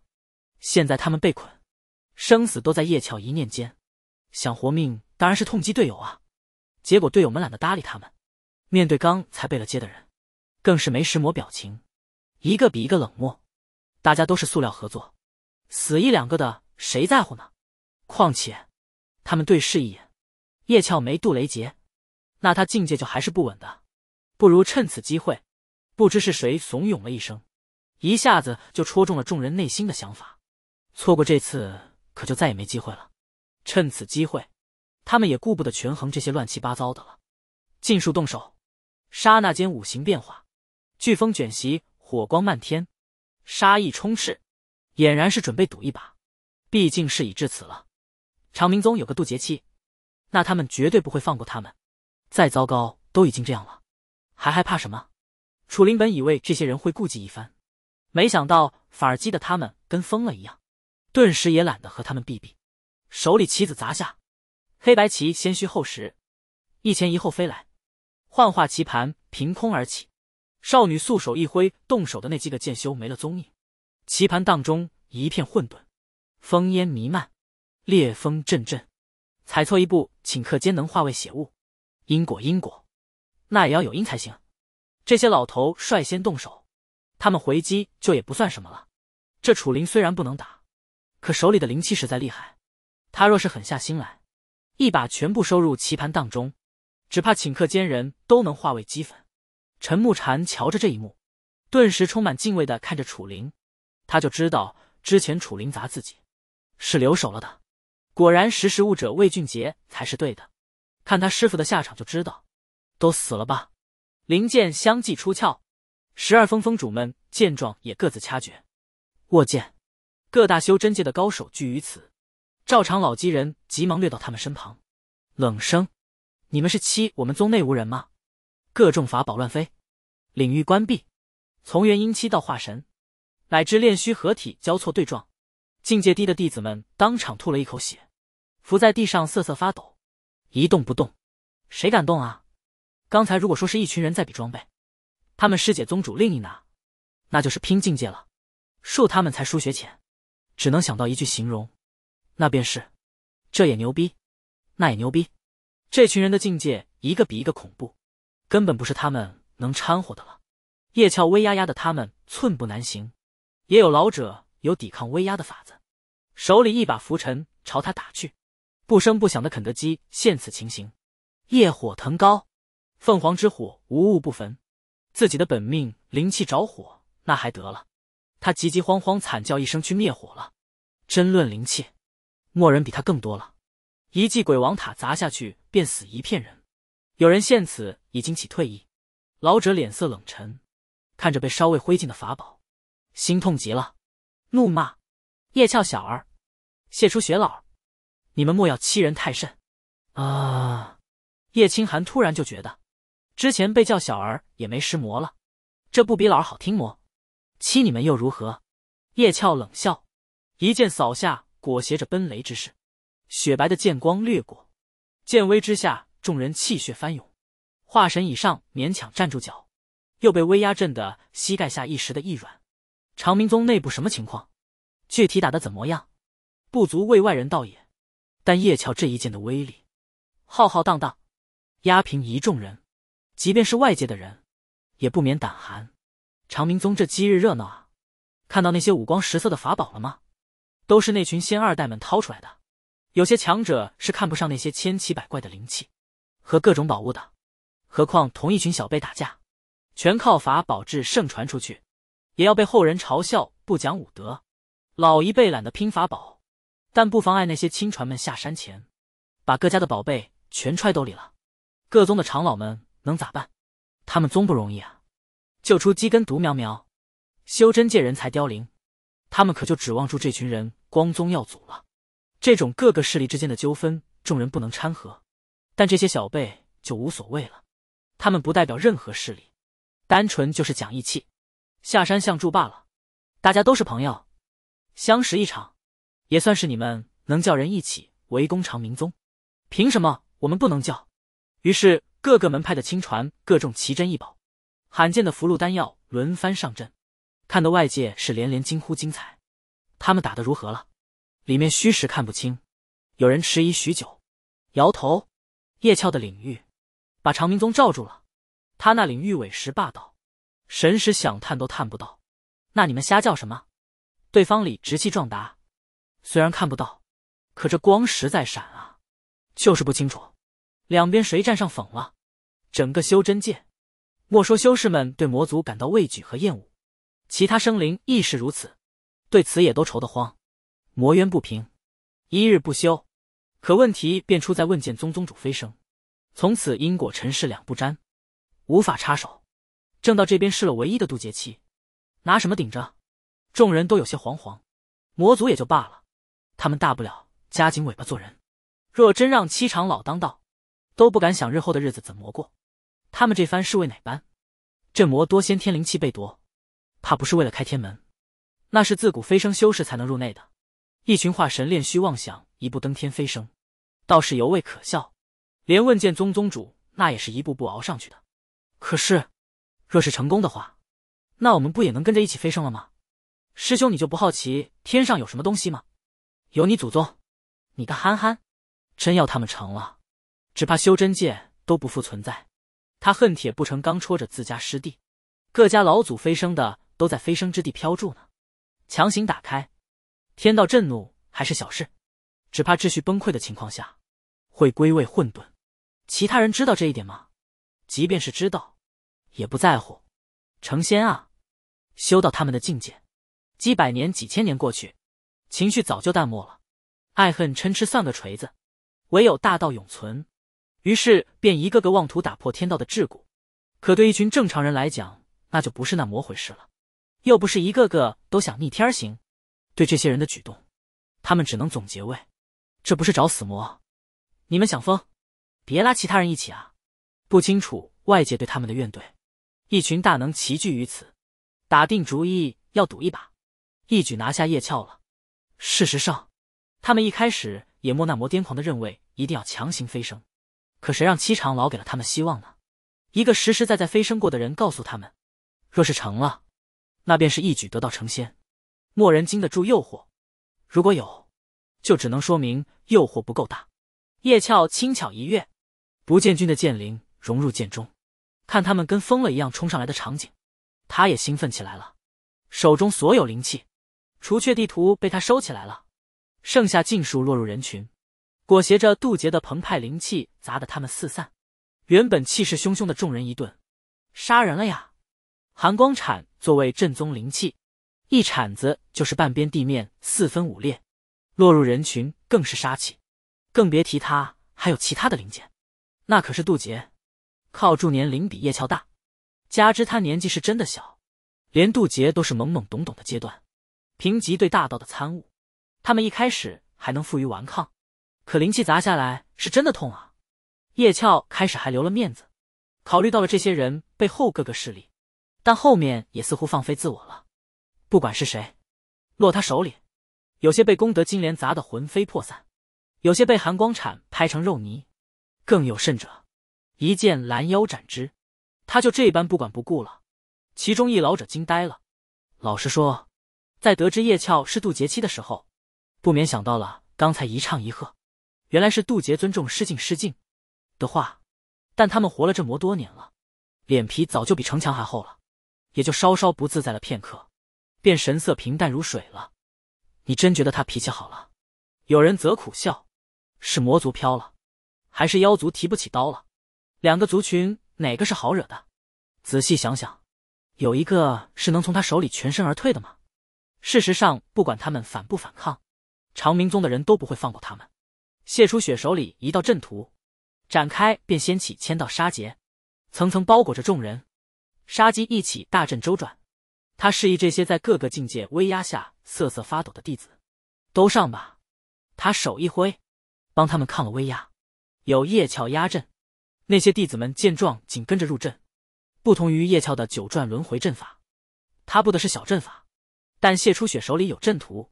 现在他们被捆，生死都在叶俏一念间。想活命。当然是痛击队友啊！结果队友们懒得搭理他们，面对刚才背了接的人，更是没时磨表情，一个比一个冷漠。大家都是塑料合作，死一两个的谁在乎呢？况且他们对视一眼，叶俏没杜雷杰，那他境界就还是不稳的。不如趁此机会。不知是谁怂恿了一声，一下子就戳中了众人内心的想法。错过这次，可就再也没机会了。趁此机会。他们也顾不得权衡这些乱七八糟的了，尽数动手。刹那间，五行变化，飓风卷袭，火光漫天，杀意充斥，俨然是准备赌一把。毕竟事已至此了，长明宗有个渡劫期，那他们绝对不会放过他们。再糟糕都已经这样了，还害怕什么？楚林本以为这些人会顾忌一番，没想到反激的他们跟疯了一样，顿时也懒得和他们避避，手里棋子砸下。黑白棋先虚后实，一前一后飞来，幻化棋盘凭空而起。少女素手一挥，动手的那几个剑修没了踪影。棋盘当中一片混沌，风烟弥漫，烈风阵阵。踩错一步，顷刻间能化为血雾。因果因果，那也要有因才行。这些老头率先动手，他们回击就也不算什么了。这楚灵虽然不能打，可手里的灵气实在厉害。他若是狠下心来，一把全部收入棋盘当中，只怕顷刻间人都能化为齑粉。陈木禅瞧着这一幕，顿时充满敬畏的看着楚灵，他就知道之前楚灵砸自己是留手了的。果然识时务者魏俊杰才是对的，看他师傅的下场就知道，都死了吧。灵剑相继出鞘，十二峰峰主们见状也各自掐诀握剑。各大修真界的高手聚于此。赵长老几人急忙掠到他们身旁，冷声：“你们是欺我们宗内无人吗？”各种法宝乱飞，领域关闭，从元婴期到化神，乃至炼虚合体交错对撞，境界低的弟子们当场吐了一口血，伏在地上瑟瑟发抖，一动不动。谁敢动啊？刚才如果说是一群人在比装备，他们师姐宗主另一拿，那就是拼境界了。恕他们才疏学浅，只能想到一句形容。那便是，这也牛逼，那也牛逼，这群人的境界一个比一个恐怖，根本不是他们能掺和的了。叶翘威压压的他们寸步难行，也有老者有抵抗威压的法子，手里一把拂尘朝他打去。不声不响的肯德基现此情形，业火腾高，凤凰之火无物不焚，自己的本命灵气着火那还得了？他急急慌慌惨叫一声去灭火了。真论灵气。漠人比他更多了，一记鬼王塔砸下去，便死一片人。有人见此，已经起退意。老者脸色冷沉，看着被烧未灰烬的法宝，心痛极了，怒骂：“叶俏小儿，谢初雪老儿，你们莫要欺人太甚！”啊！叶清寒突然就觉得，之前被叫小儿也没失魔了，这不比老儿好听么？欺你们又如何？叶俏冷笑，一剑扫下。裹挟着奔雷之势，雪白的剑光掠过，剑威之下，众人气血翻涌，化神以上勉强站住脚，又被威压震得膝盖下一时的一软。长明宗内部什么情况？具体打的怎么样？不足为外人道也。但叶桥这一剑的威力，浩浩荡荡，压平一众人，即便是外界的人，也不免胆寒。长明宗这今日热闹啊！看到那些五光十色的法宝了吗？都是那群仙二代们掏出来的，有些强者是看不上那些千奇百怪的灵气和各种宝物的，何况同一群小辈打架，全靠法宝制圣传出去，也要被后人嘲笑不讲武德。老一辈懒得拼法宝，但不妨碍那些亲传们下山前，把各家的宝贝全揣兜里了。各宗的长老们能咋办？他们宗不容易啊，就出鸡根独苗苗，修真界人才凋零。他们可就指望住这群人光宗耀祖了。这种各个势力之间的纠纷，众人不能掺和，但这些小辈就无所谓了。他们不代表任何势力，单纯就是讲义气，下山相助罢了。大家都是朋友，相识一场，也算是你们能叫人一起围攻长明宗，凭什么我们不能叫？于是各个门派的亲传，各种奇珍异宝、罕见的符箓丹药，轮番上阵。看的外界是连连惊呼精彩，他们打得如何了？里面虚实看不清，有人迟疑许久，摇头。叶俏的领域把长明宗罩住了，他那领域委实霸道，神识想探都探不到。那你们瞎叫什么？对方里直气壮答，虽然看不到，可这光实在闪啊，就是不清楚。两边谁占上风了？整个修真界，莫说修士们对魔族感到畏惧和厌恶。其他生灵亦是如此，对此也都愁得慌。魔冤不平，一日不休。可问题便出在问剑宗宗主飞升，从此因果尘世两不沾，无法插手。正道这边试了唯一的渡劫期，拿什么顶着？众人都有些惶惶。魔族也就罢了，他们大不了夹紧尾巴做人。若真让七长老当道，都不敢想日后的日子怎么过。他们这番是为哪般？这魔多先天灵气被夺。怕不是为了开天门，那是自古飞升修士才能入内的，一群化神炼虚妄想一步登天飞升，倒是尤为可笑。连问剑宗宗主那也是一步步熬上去的。可是，若是成功的话，那我们不也能跟着一起飞升了吗？师兄，你就不好奇天上有什么东西吗？有你祖宗，你个憨憨，真要他们成了，只怕修真界都不复存在。他恨铁不成钢戳着自家师弟，各家老祖飞升的。都在飞升之地飘住呢，强行打开，天道震怒还是小事，只怕秩序崩溃的情况下，会归位混沌。其他人知道这一点吗？即便是知道，也不在乎。成仙啊，修到他们的境界，几百年几千年过去，情绪早就淡漠了，爱恨嗔痴算个锤子。唯有大道永存，于是便一个个妄图打破天道的桎梏。可对一群正常人来讲，那就不是那么回事了。又不是一个个都想逆天而行，对这些人的举动，他们只能总结为：这不是找死魔！你们想疯，别拉其他人一起啊！不清楚外界对他们的怨怼，一群大能齐聚于此，打定主意要赌一把，一举拿下叶鞘了。事实上，他们一开始也莫那魔癫狂的认为一定要强行飞升，可谁让七长老给了他们希望呢？一个实实在在飞升过的人告诉他们，若是成了。那便是一举得道成仙，莫人经得住诱惑。如果有，就只能说明诱惑不够大。叶翘轻巧一跃，不见君的剑灵融入剑中，看他们跟疯了一样冲上来的场景，他也兴奋起来了。手中所有灵气，除却地图被他收起来了，剩下尽数落入人群，裹挟着渡劫的澎湃灵气砸得他们四散。原本气势汹汹的众人一顿，杀人了呀！寒光铲。作为正宗灵器，一铲子就是半边地面四分五裂，落入人群更是杀气。更别提他还有其他的零件，那可是渡劫。靠住年龄比叶翘大，加之他年纪是真的小，连渡劫都是懵懵懂懂的阶段。凭极对大道的参悟，他们一开始还能负隅顽抗，可灵气砸下来是真的痛啊。叶翘开始还留了面子，考虑到了这些人背后各个势力。但后面也似乎放飞自我了，不管是谁，落他手里，有些被功德金莲砸得魂飞魄散，有些被寒光铲拍成肉泥，更有甚者，一剑拦腰斩之，他就这般不管不顾了。其中一老者惊呆了，老实说，在得知叶俏是渡劫期的时候，不免想到了刚才一唱一和，原来是渡劫尊重失敬失敬的话，但他们活了这么多年了，脸皮早就比城墙还厚了。也就稍稍不自在了片刻，便神色平淡如水了。你真觉得他脾气好了？有人则苦笑：是魔族飘了，还是妖族提不起刀了？两个族群哪个是好惹的？仔细想想，有一个是能从他手里全身而退的吗？事实上，不管他们反不反抗，长明宗的人都不会放过他们。谢初雪手里一道阵图展开，便掀起千道杀劫，层层包裹着众人。杀机一起，大阵周转。他示意这些在各个境界威压下瑟瑟发抖的弟子，都上吧。他手一挥，帮他们抗了威压。有叶鞘压阵，那些弟子们见状，紧跟着入阵。不同于叶鞘的九转轮回阵法，他布的是小阵法。但谢初雪手里有阵图，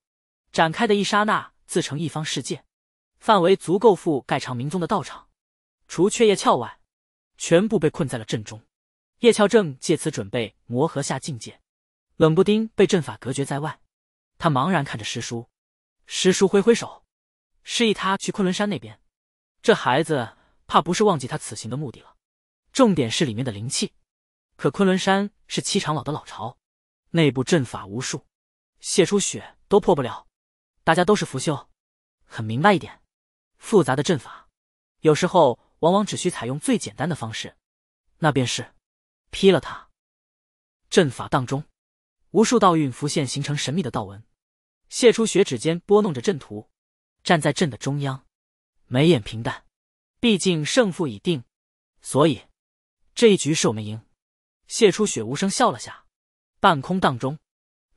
展开的一刹那，自成一方世界，范围足够覆盖长明宗的道场。除却叶鞘外，全部被困在了阵中。叶俏正借此准备磨合下境界，冷不丁被阵法隔绝在外，他茫然看着师叔，师叔挥挥手，示意他去昆仑山那边。这孩子怕不是忘记他此行的目的了。重点是里面的灵气，可昆仑山是七长老的老巢，内部阵法无数，泄出血都破不了。大家都是腐朽，很明白一点：复杂的阵法，有时候往往只需采用最简单的方式，那便是。劈了他！阵法当中，无数道韵浮现，形成神秘的道纹。谢初雪指尖拨弄着阵图，站在阵的中央，眉眼平淡。毕竟胜负已定，所以这一局是我们赢。谢初雪无声笑了下，半空当中，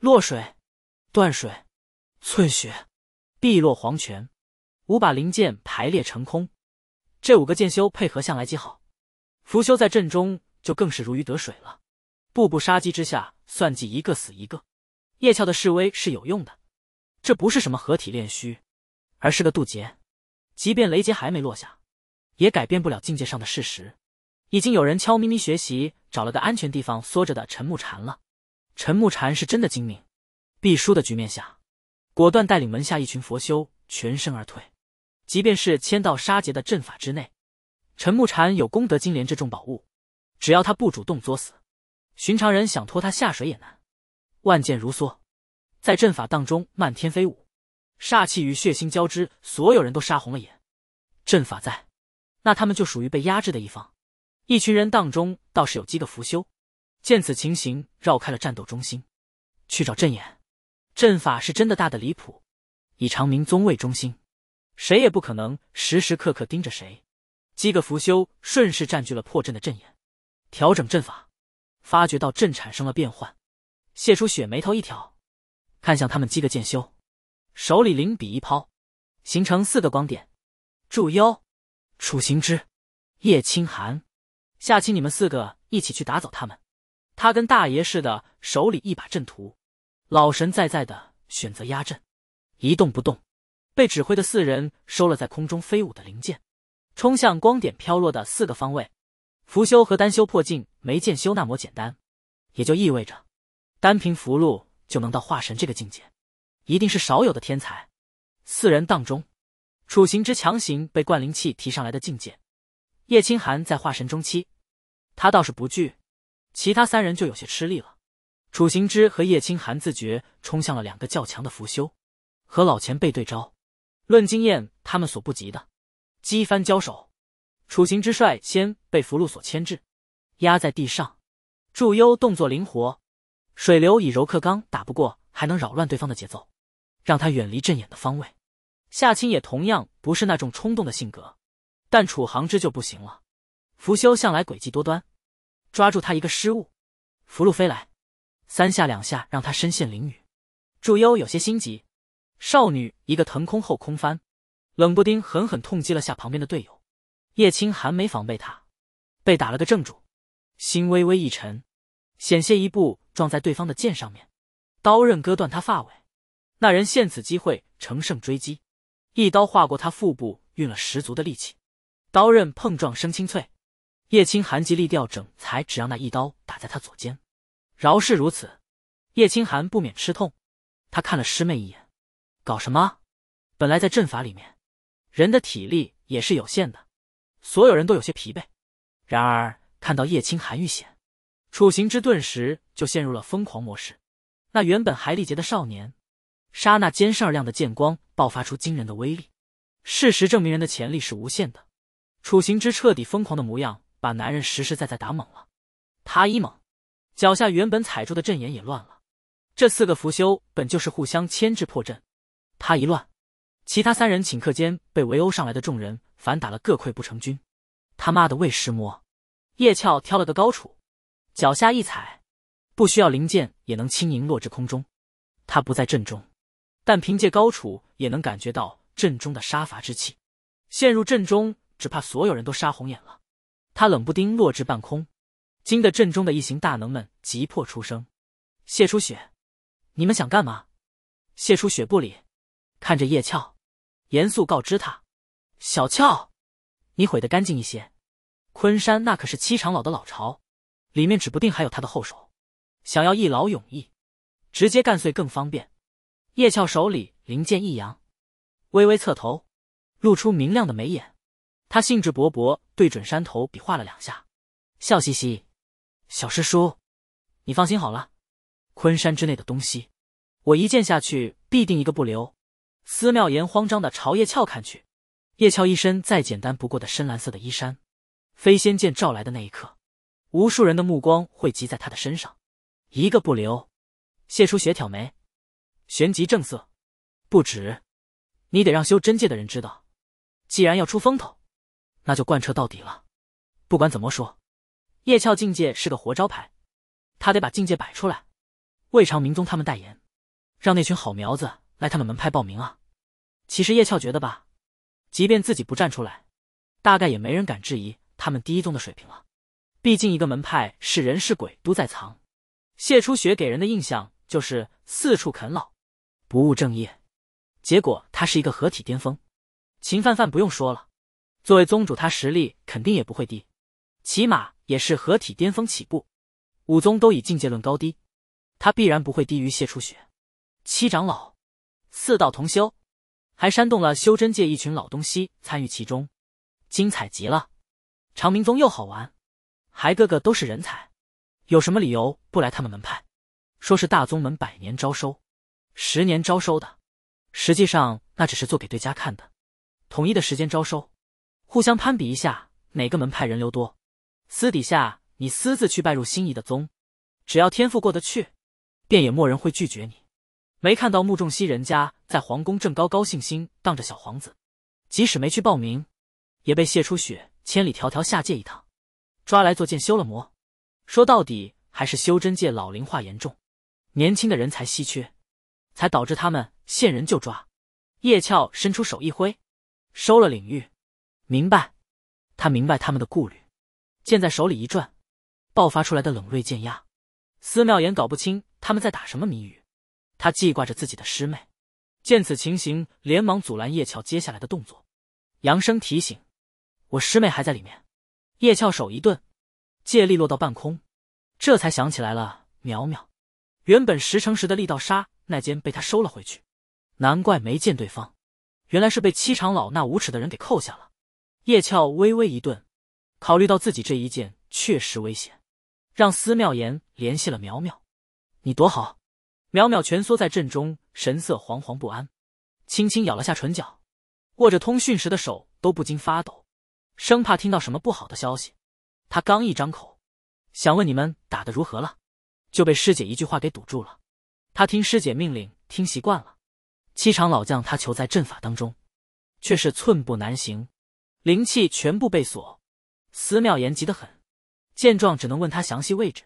落水、断水、寸雪、碧落、黄泉，五把灵剑排列成空。这五个剑修配合向来极好，拂修在阵中。就更是如鱼得水了，步步杀机之下，算计一个死一个。叶俏的示威是有用的，这不是什么合体炼虚，而是个渡劫。即便雷劫还没落下，也改变不了境界上的事实。已经有人悄咪咪学习，找了个安全地方缩着的陈木禅了。陈木禅是真的精明，必输的局面下，果断带领门下一群佛修全身而退。即便是千道杀劫的阵法之内，陈木禅有功德金莲这种宝物。只要他不主动作死，寻常人想拖他下水也难。万箭如梭，在阵法当中漫天飞舞，煞气与血腥交织，所有人都杀红了眼。阵法在，那他们就属于被压制的一方。一群人当中倒是有几个伏修，见此情形，绕开了战斗中心，去找阵眼。阵法是真的大的离谱，以长明宗为中心，谁也不可能时时刻刻盯着谁。几个伏修顺势占据了破阵的阵眼。调整阵法，发觉到阵产生了变幻。谢初雪眉头一挑，看向他们几个剑修，手里灵笔一抛，形成四个光点。祝妖，楚行之、叶清寒，下期你们四个一起去打走他们。他跟大爷似的，手里一把阵图，老神在在的选择压阵，一动不动。被指挥的四人收了在空中飞舞的灵剑，冲向光点飘落的四个方位。符修和丹修破境没剑修那么简单，也就意味着，单凭符箓就能到化神这个境界，一定是少有的天才。四人当中，楚行之强行被灌灵气提上来的境界，叶清寒在化神中期，他倒是不惧，其他三人就有些吃力了。楚行之和叶清寒自觉冲向了两个较强的符修，和老前辈对招，论经验他们所不及的，几番交手。楚行之率先被符禄所牵制，压在地上。祝幽动作灵活，水流以柔克刚，打不过还能扰乱对方的节奏，让他远离阵眼的方位。夏青也同样不是那种冲动的性格，但楚行之就不行了。福修向来诡计多端，抓住他一个失误，符禄飞来，三下两下让他身陷囹圄。祝幽有些心急，少女一个腾空后空翻，冷不丁狠狠痛击了下旁边的队友。叶清寒没防备他，被打了个正着，心微微一沉，险些一步撞在对方的剑上面，刀刃割断他发尾。那人现此机会，乘胜追击，一刀划过他腹部，运了十足的力气，刀刃碰撞声清脆。叶清寒极力调整，才只让那一刀打在他左肩。饶是如此，叶清寒不免吃痛。他看了师妹一眼，搞什么？本来在阵法里面，人的体力也是有限的。所有人都有些疲惫，然而看到叶青寒遇险，楚行之顿时就陷入了疯狂模式。那原本还力竭的少年，刹那间闪亮的剑光爆发出惊人的威力。事实证明，人的潜力是无限的。楚行之彻底疯狂的模样，把男人实实在在打懵了。他一懵，脚下原本踩住的阵眼也乱了。这四个符修本就是互相牵制破阵，他一乱，其他三人顷刻间被围殴上来的众人。反打了各溃不成军，他妈的魏师魔！叶翘挑了个高处，脚下一踩，不需要灵剑也能轻盈落至空中。他不在阵中，但凭借高处也能感觉到阵中的杀伐之气。陷入阵中，只怕所有人都杀红眼了。他冷不丁落至半空，惊得阵中的一行大能们急迫出声：“谢初雪，你们想干嘛？”谢初雪不理，看着叶翘，严肃告知他。小俏，你毁得干净一些。昆山那可是七长老的老巢，里面指不定还有他的后手，想要一劳永逸，直接干碎更方便。叶俏手里灵剑一扬，微微侧头，露出明亮的眉眼，他兴致勃勃对准山头比划了两下，笑嘻嘻：“小师叔，你放心好了，昆山之内的东西，我一剑下去必定一个不留。”司妙言慌张的朝叶俏看去。叶俏一身再简单不过的深蓝色的衣衫，飞仙剑照来的那一刻，无数人的目光汇集在他的身上，一个不留。谢初雪挑眉，旋即正色：“不止，你得让修真界的人知道，既然要出风头，那就贯彻到底了。不管怎么说，叶俏境界是个活招牌，他得把境界摆出来，为长明宗他们代言，让那群好苗子来他们门派报名啊。其实叶俏觉得吧。”即便自己不站出来，大概也没人敢质疑他们第一宗的水平了。毕竟一个门派是人是鬼都在藏。谢初雪给人的印象就是四处啃老，不务正业。结果他是一个合体巅峰。秦范范不用说了，作为宗主，他实力肯定也不会低，起码也是合体巅峰起步。五宗都以境界论高低，他必然不会低于谢初雪。七长老，四道同修。还煽动了修真界一群老东西参与其中，精彩极了！长明宗又好玩，还个个都是人才，有什么理由不来他们门派？说是大宗门百年招收，十年招收的，实际上那只是做给对家看的，统一的时间招收，互相攀比一下哪个门派人流多。私底下你私自去拜入心仪的宗，只要天赋过得去，便也没人会拒绝你。没看到穆仲熙，人家在皇宫正高高兴兴当着小皇子，即使没去报名，也被谢初雪千里迢迢下界一趟，抓来做剑修了魔。说到底还是修真界老龄化严重，年轻的人才稀缺，才导致他们现人就抓。叶俏伸出手一挥，收了领域。明白，他明白他们的顾虑。剑在手里一转，爆发出来的冷锐剑压。司妙言搞不清他们在打什么谜语。他记挂着自己的师妹，见此情形，连忙阻拦叶俏接下来的动作，扬声提醒：“我师妹还在里面。”叶俏手一顿，借力落到半空，这才想起来了。苗苗。原本十成十的力道杀，那间被他收了回去，难怪没见对方，原来是被七长老那无耻的人给扣下了。叶俏微微一顿，考虑到自己这一剑确实危险，让司妙言联系了苗苗：“你躲好。”淼淼蜷缩在阵中，神色惶惶不安，轻轻咬了下唇角，握着通讯时的手都不禁发抖，生怕听到什么不好的消息。他刚一张口，想问你们打得如何了，就被师姐一句话给堵住了。他听师姐命令听习惯了，七长老将他囚在阵法当中，却是寸步难行，灵气全部被锁。司妙言急得很，见状只能问他详细位置，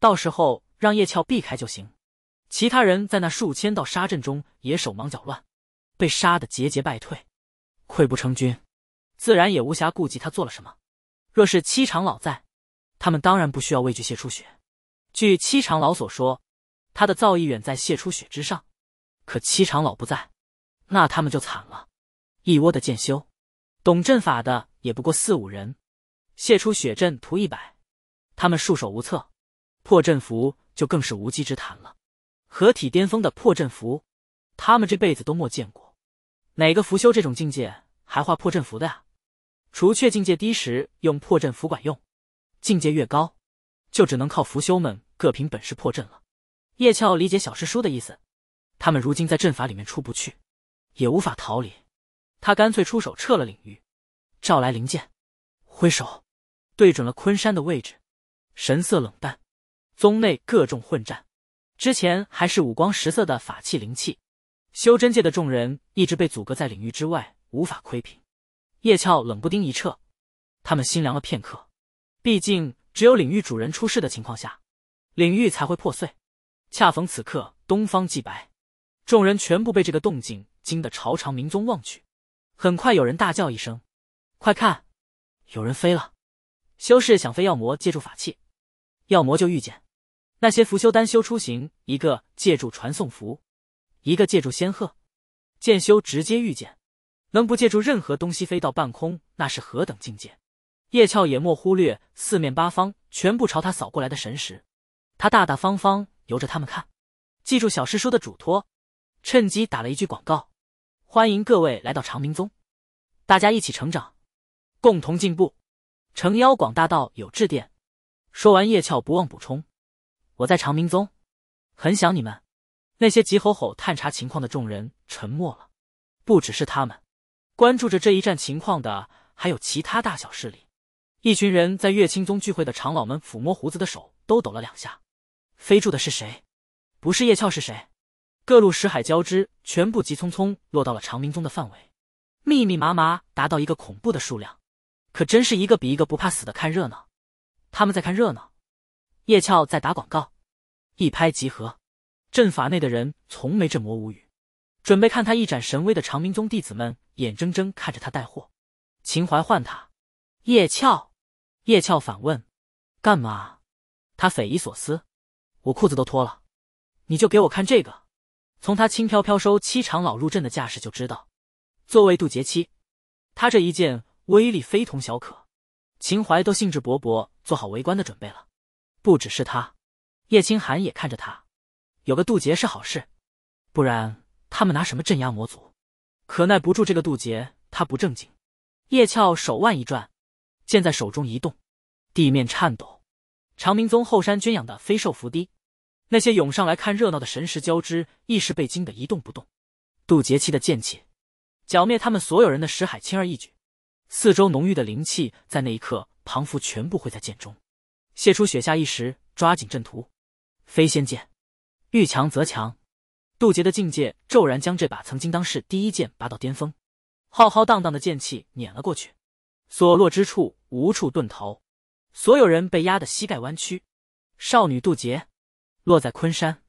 到时候让叶俏避开就行。其他人在那数千道杀阵中也手忙脚乱，被杀得节节败退，溃不成军，自然也无暇顾及他做了什么。若是七长老在，他们当然不需要畏惧谢初雪。据七长老所说，他的造诣远在谢初雪之上。可七长老不在，那他们就惨了。一窝的剑修，懂阵法的也不过四五人，谢初雪阵图一百，他们束手无策，破阵符就更是无稽之谈了。合体巅峰的破阵符，他们这辈子都没见过。哪个符修这种境界还画破阵符的呀？除却境界低时用破阵符管用，境界越高，就只能靠符修们各凭本事破阵了。叶俏理解小师叔的意思，他们如今在阵法里面出不去，也无法逃离，他干脆出手撤了领域，召来灵剑，挥手对准了昆山的位置，神色冷淡。宗内各种混战。之前还是五光十色的法器灵气，修真界的众人一直被阻隔在领域之外，无法窥屏。叶俏冷不丁一撤，他们心凉了片刻。毕竟只有领域主人出事的情况下，领域才会破碎。恰逢此刻，东方既白，众人全部被这个动静惊得朝长明宗望去。很快有人大叫一声：“快看，有人飞了！”修士想飞，妖魔借助法器，妖魔就遇见。那些浮修、单修出行，一个借助传送符，一个借助仙鹤，剑修直接御剑，能不借助任何东西飞到半空，那是何等境界？叶俏也莫忽略四面八方全部朝他扫过来的神识，他大大方方由着他们看，记住小师叔的嘱托，趁机打了一句广告：欢迎各位来到长明宗，大家一起成长，共同进步，诚邀广大道友致电。说完，叶俏不忘补充。我在长明宗，很想你们。那些急吼吼探查情况的众人沉默了，不只是他们，关注着这一战情况的还有其他大小势力。一群人在乐清宗聚会的长老们抚摸胡子的手都抖了两下。飞住的是谁？不是叶翘是谁？各路识海交织，全部急匆匆落到了长明宗的范围，密密麻麻达到一个恐怖的数量，可真是一个比一个不怕死的看热闹。他们在看热闹。叶俏在打广告，一拍即合，阵法内的人从没这么无语。准备看他一展神威的长明宗弟子们，眼睁睁看着他带货。秦淮唤他叶俏，叶俏反问：“干嘛？”他匪夷所思：“我裤子都脱了，你就给我看这个。”从他轻飘飘收七长老入阵的架势就知道，作为渡劫期，他这一剑威力非同小可。秦淮都兴致勃勃做好围观的准备了。不只是他，叶清寒也看着他。有个渡劫是好事，不然他们拿什么镇压魔族？可耐不住这个渡劫，他不正经。叶俏手腕一转，剑在手中一动，地面颤抖。长明宗后山圈养的飞兽伏低，那些涌上来看热闹的神识交织，一时被惊得一动不动。渡劫期的剑气，剿灭他们所有人的石海轻而易举。四周浓郁的灵气在那一刻庞佛全部汇在剑中。谢初雪下意识抓紧阵图，飞仙剑，遇强则强，渡劫的境界骤然将这把曾经当世第一剑拔到巅峰，浩浩荡荡的剑气碾了过去，所落之处无处遁逃，所有人被压得膝盖弯曲。少女渡劫，落在昆山。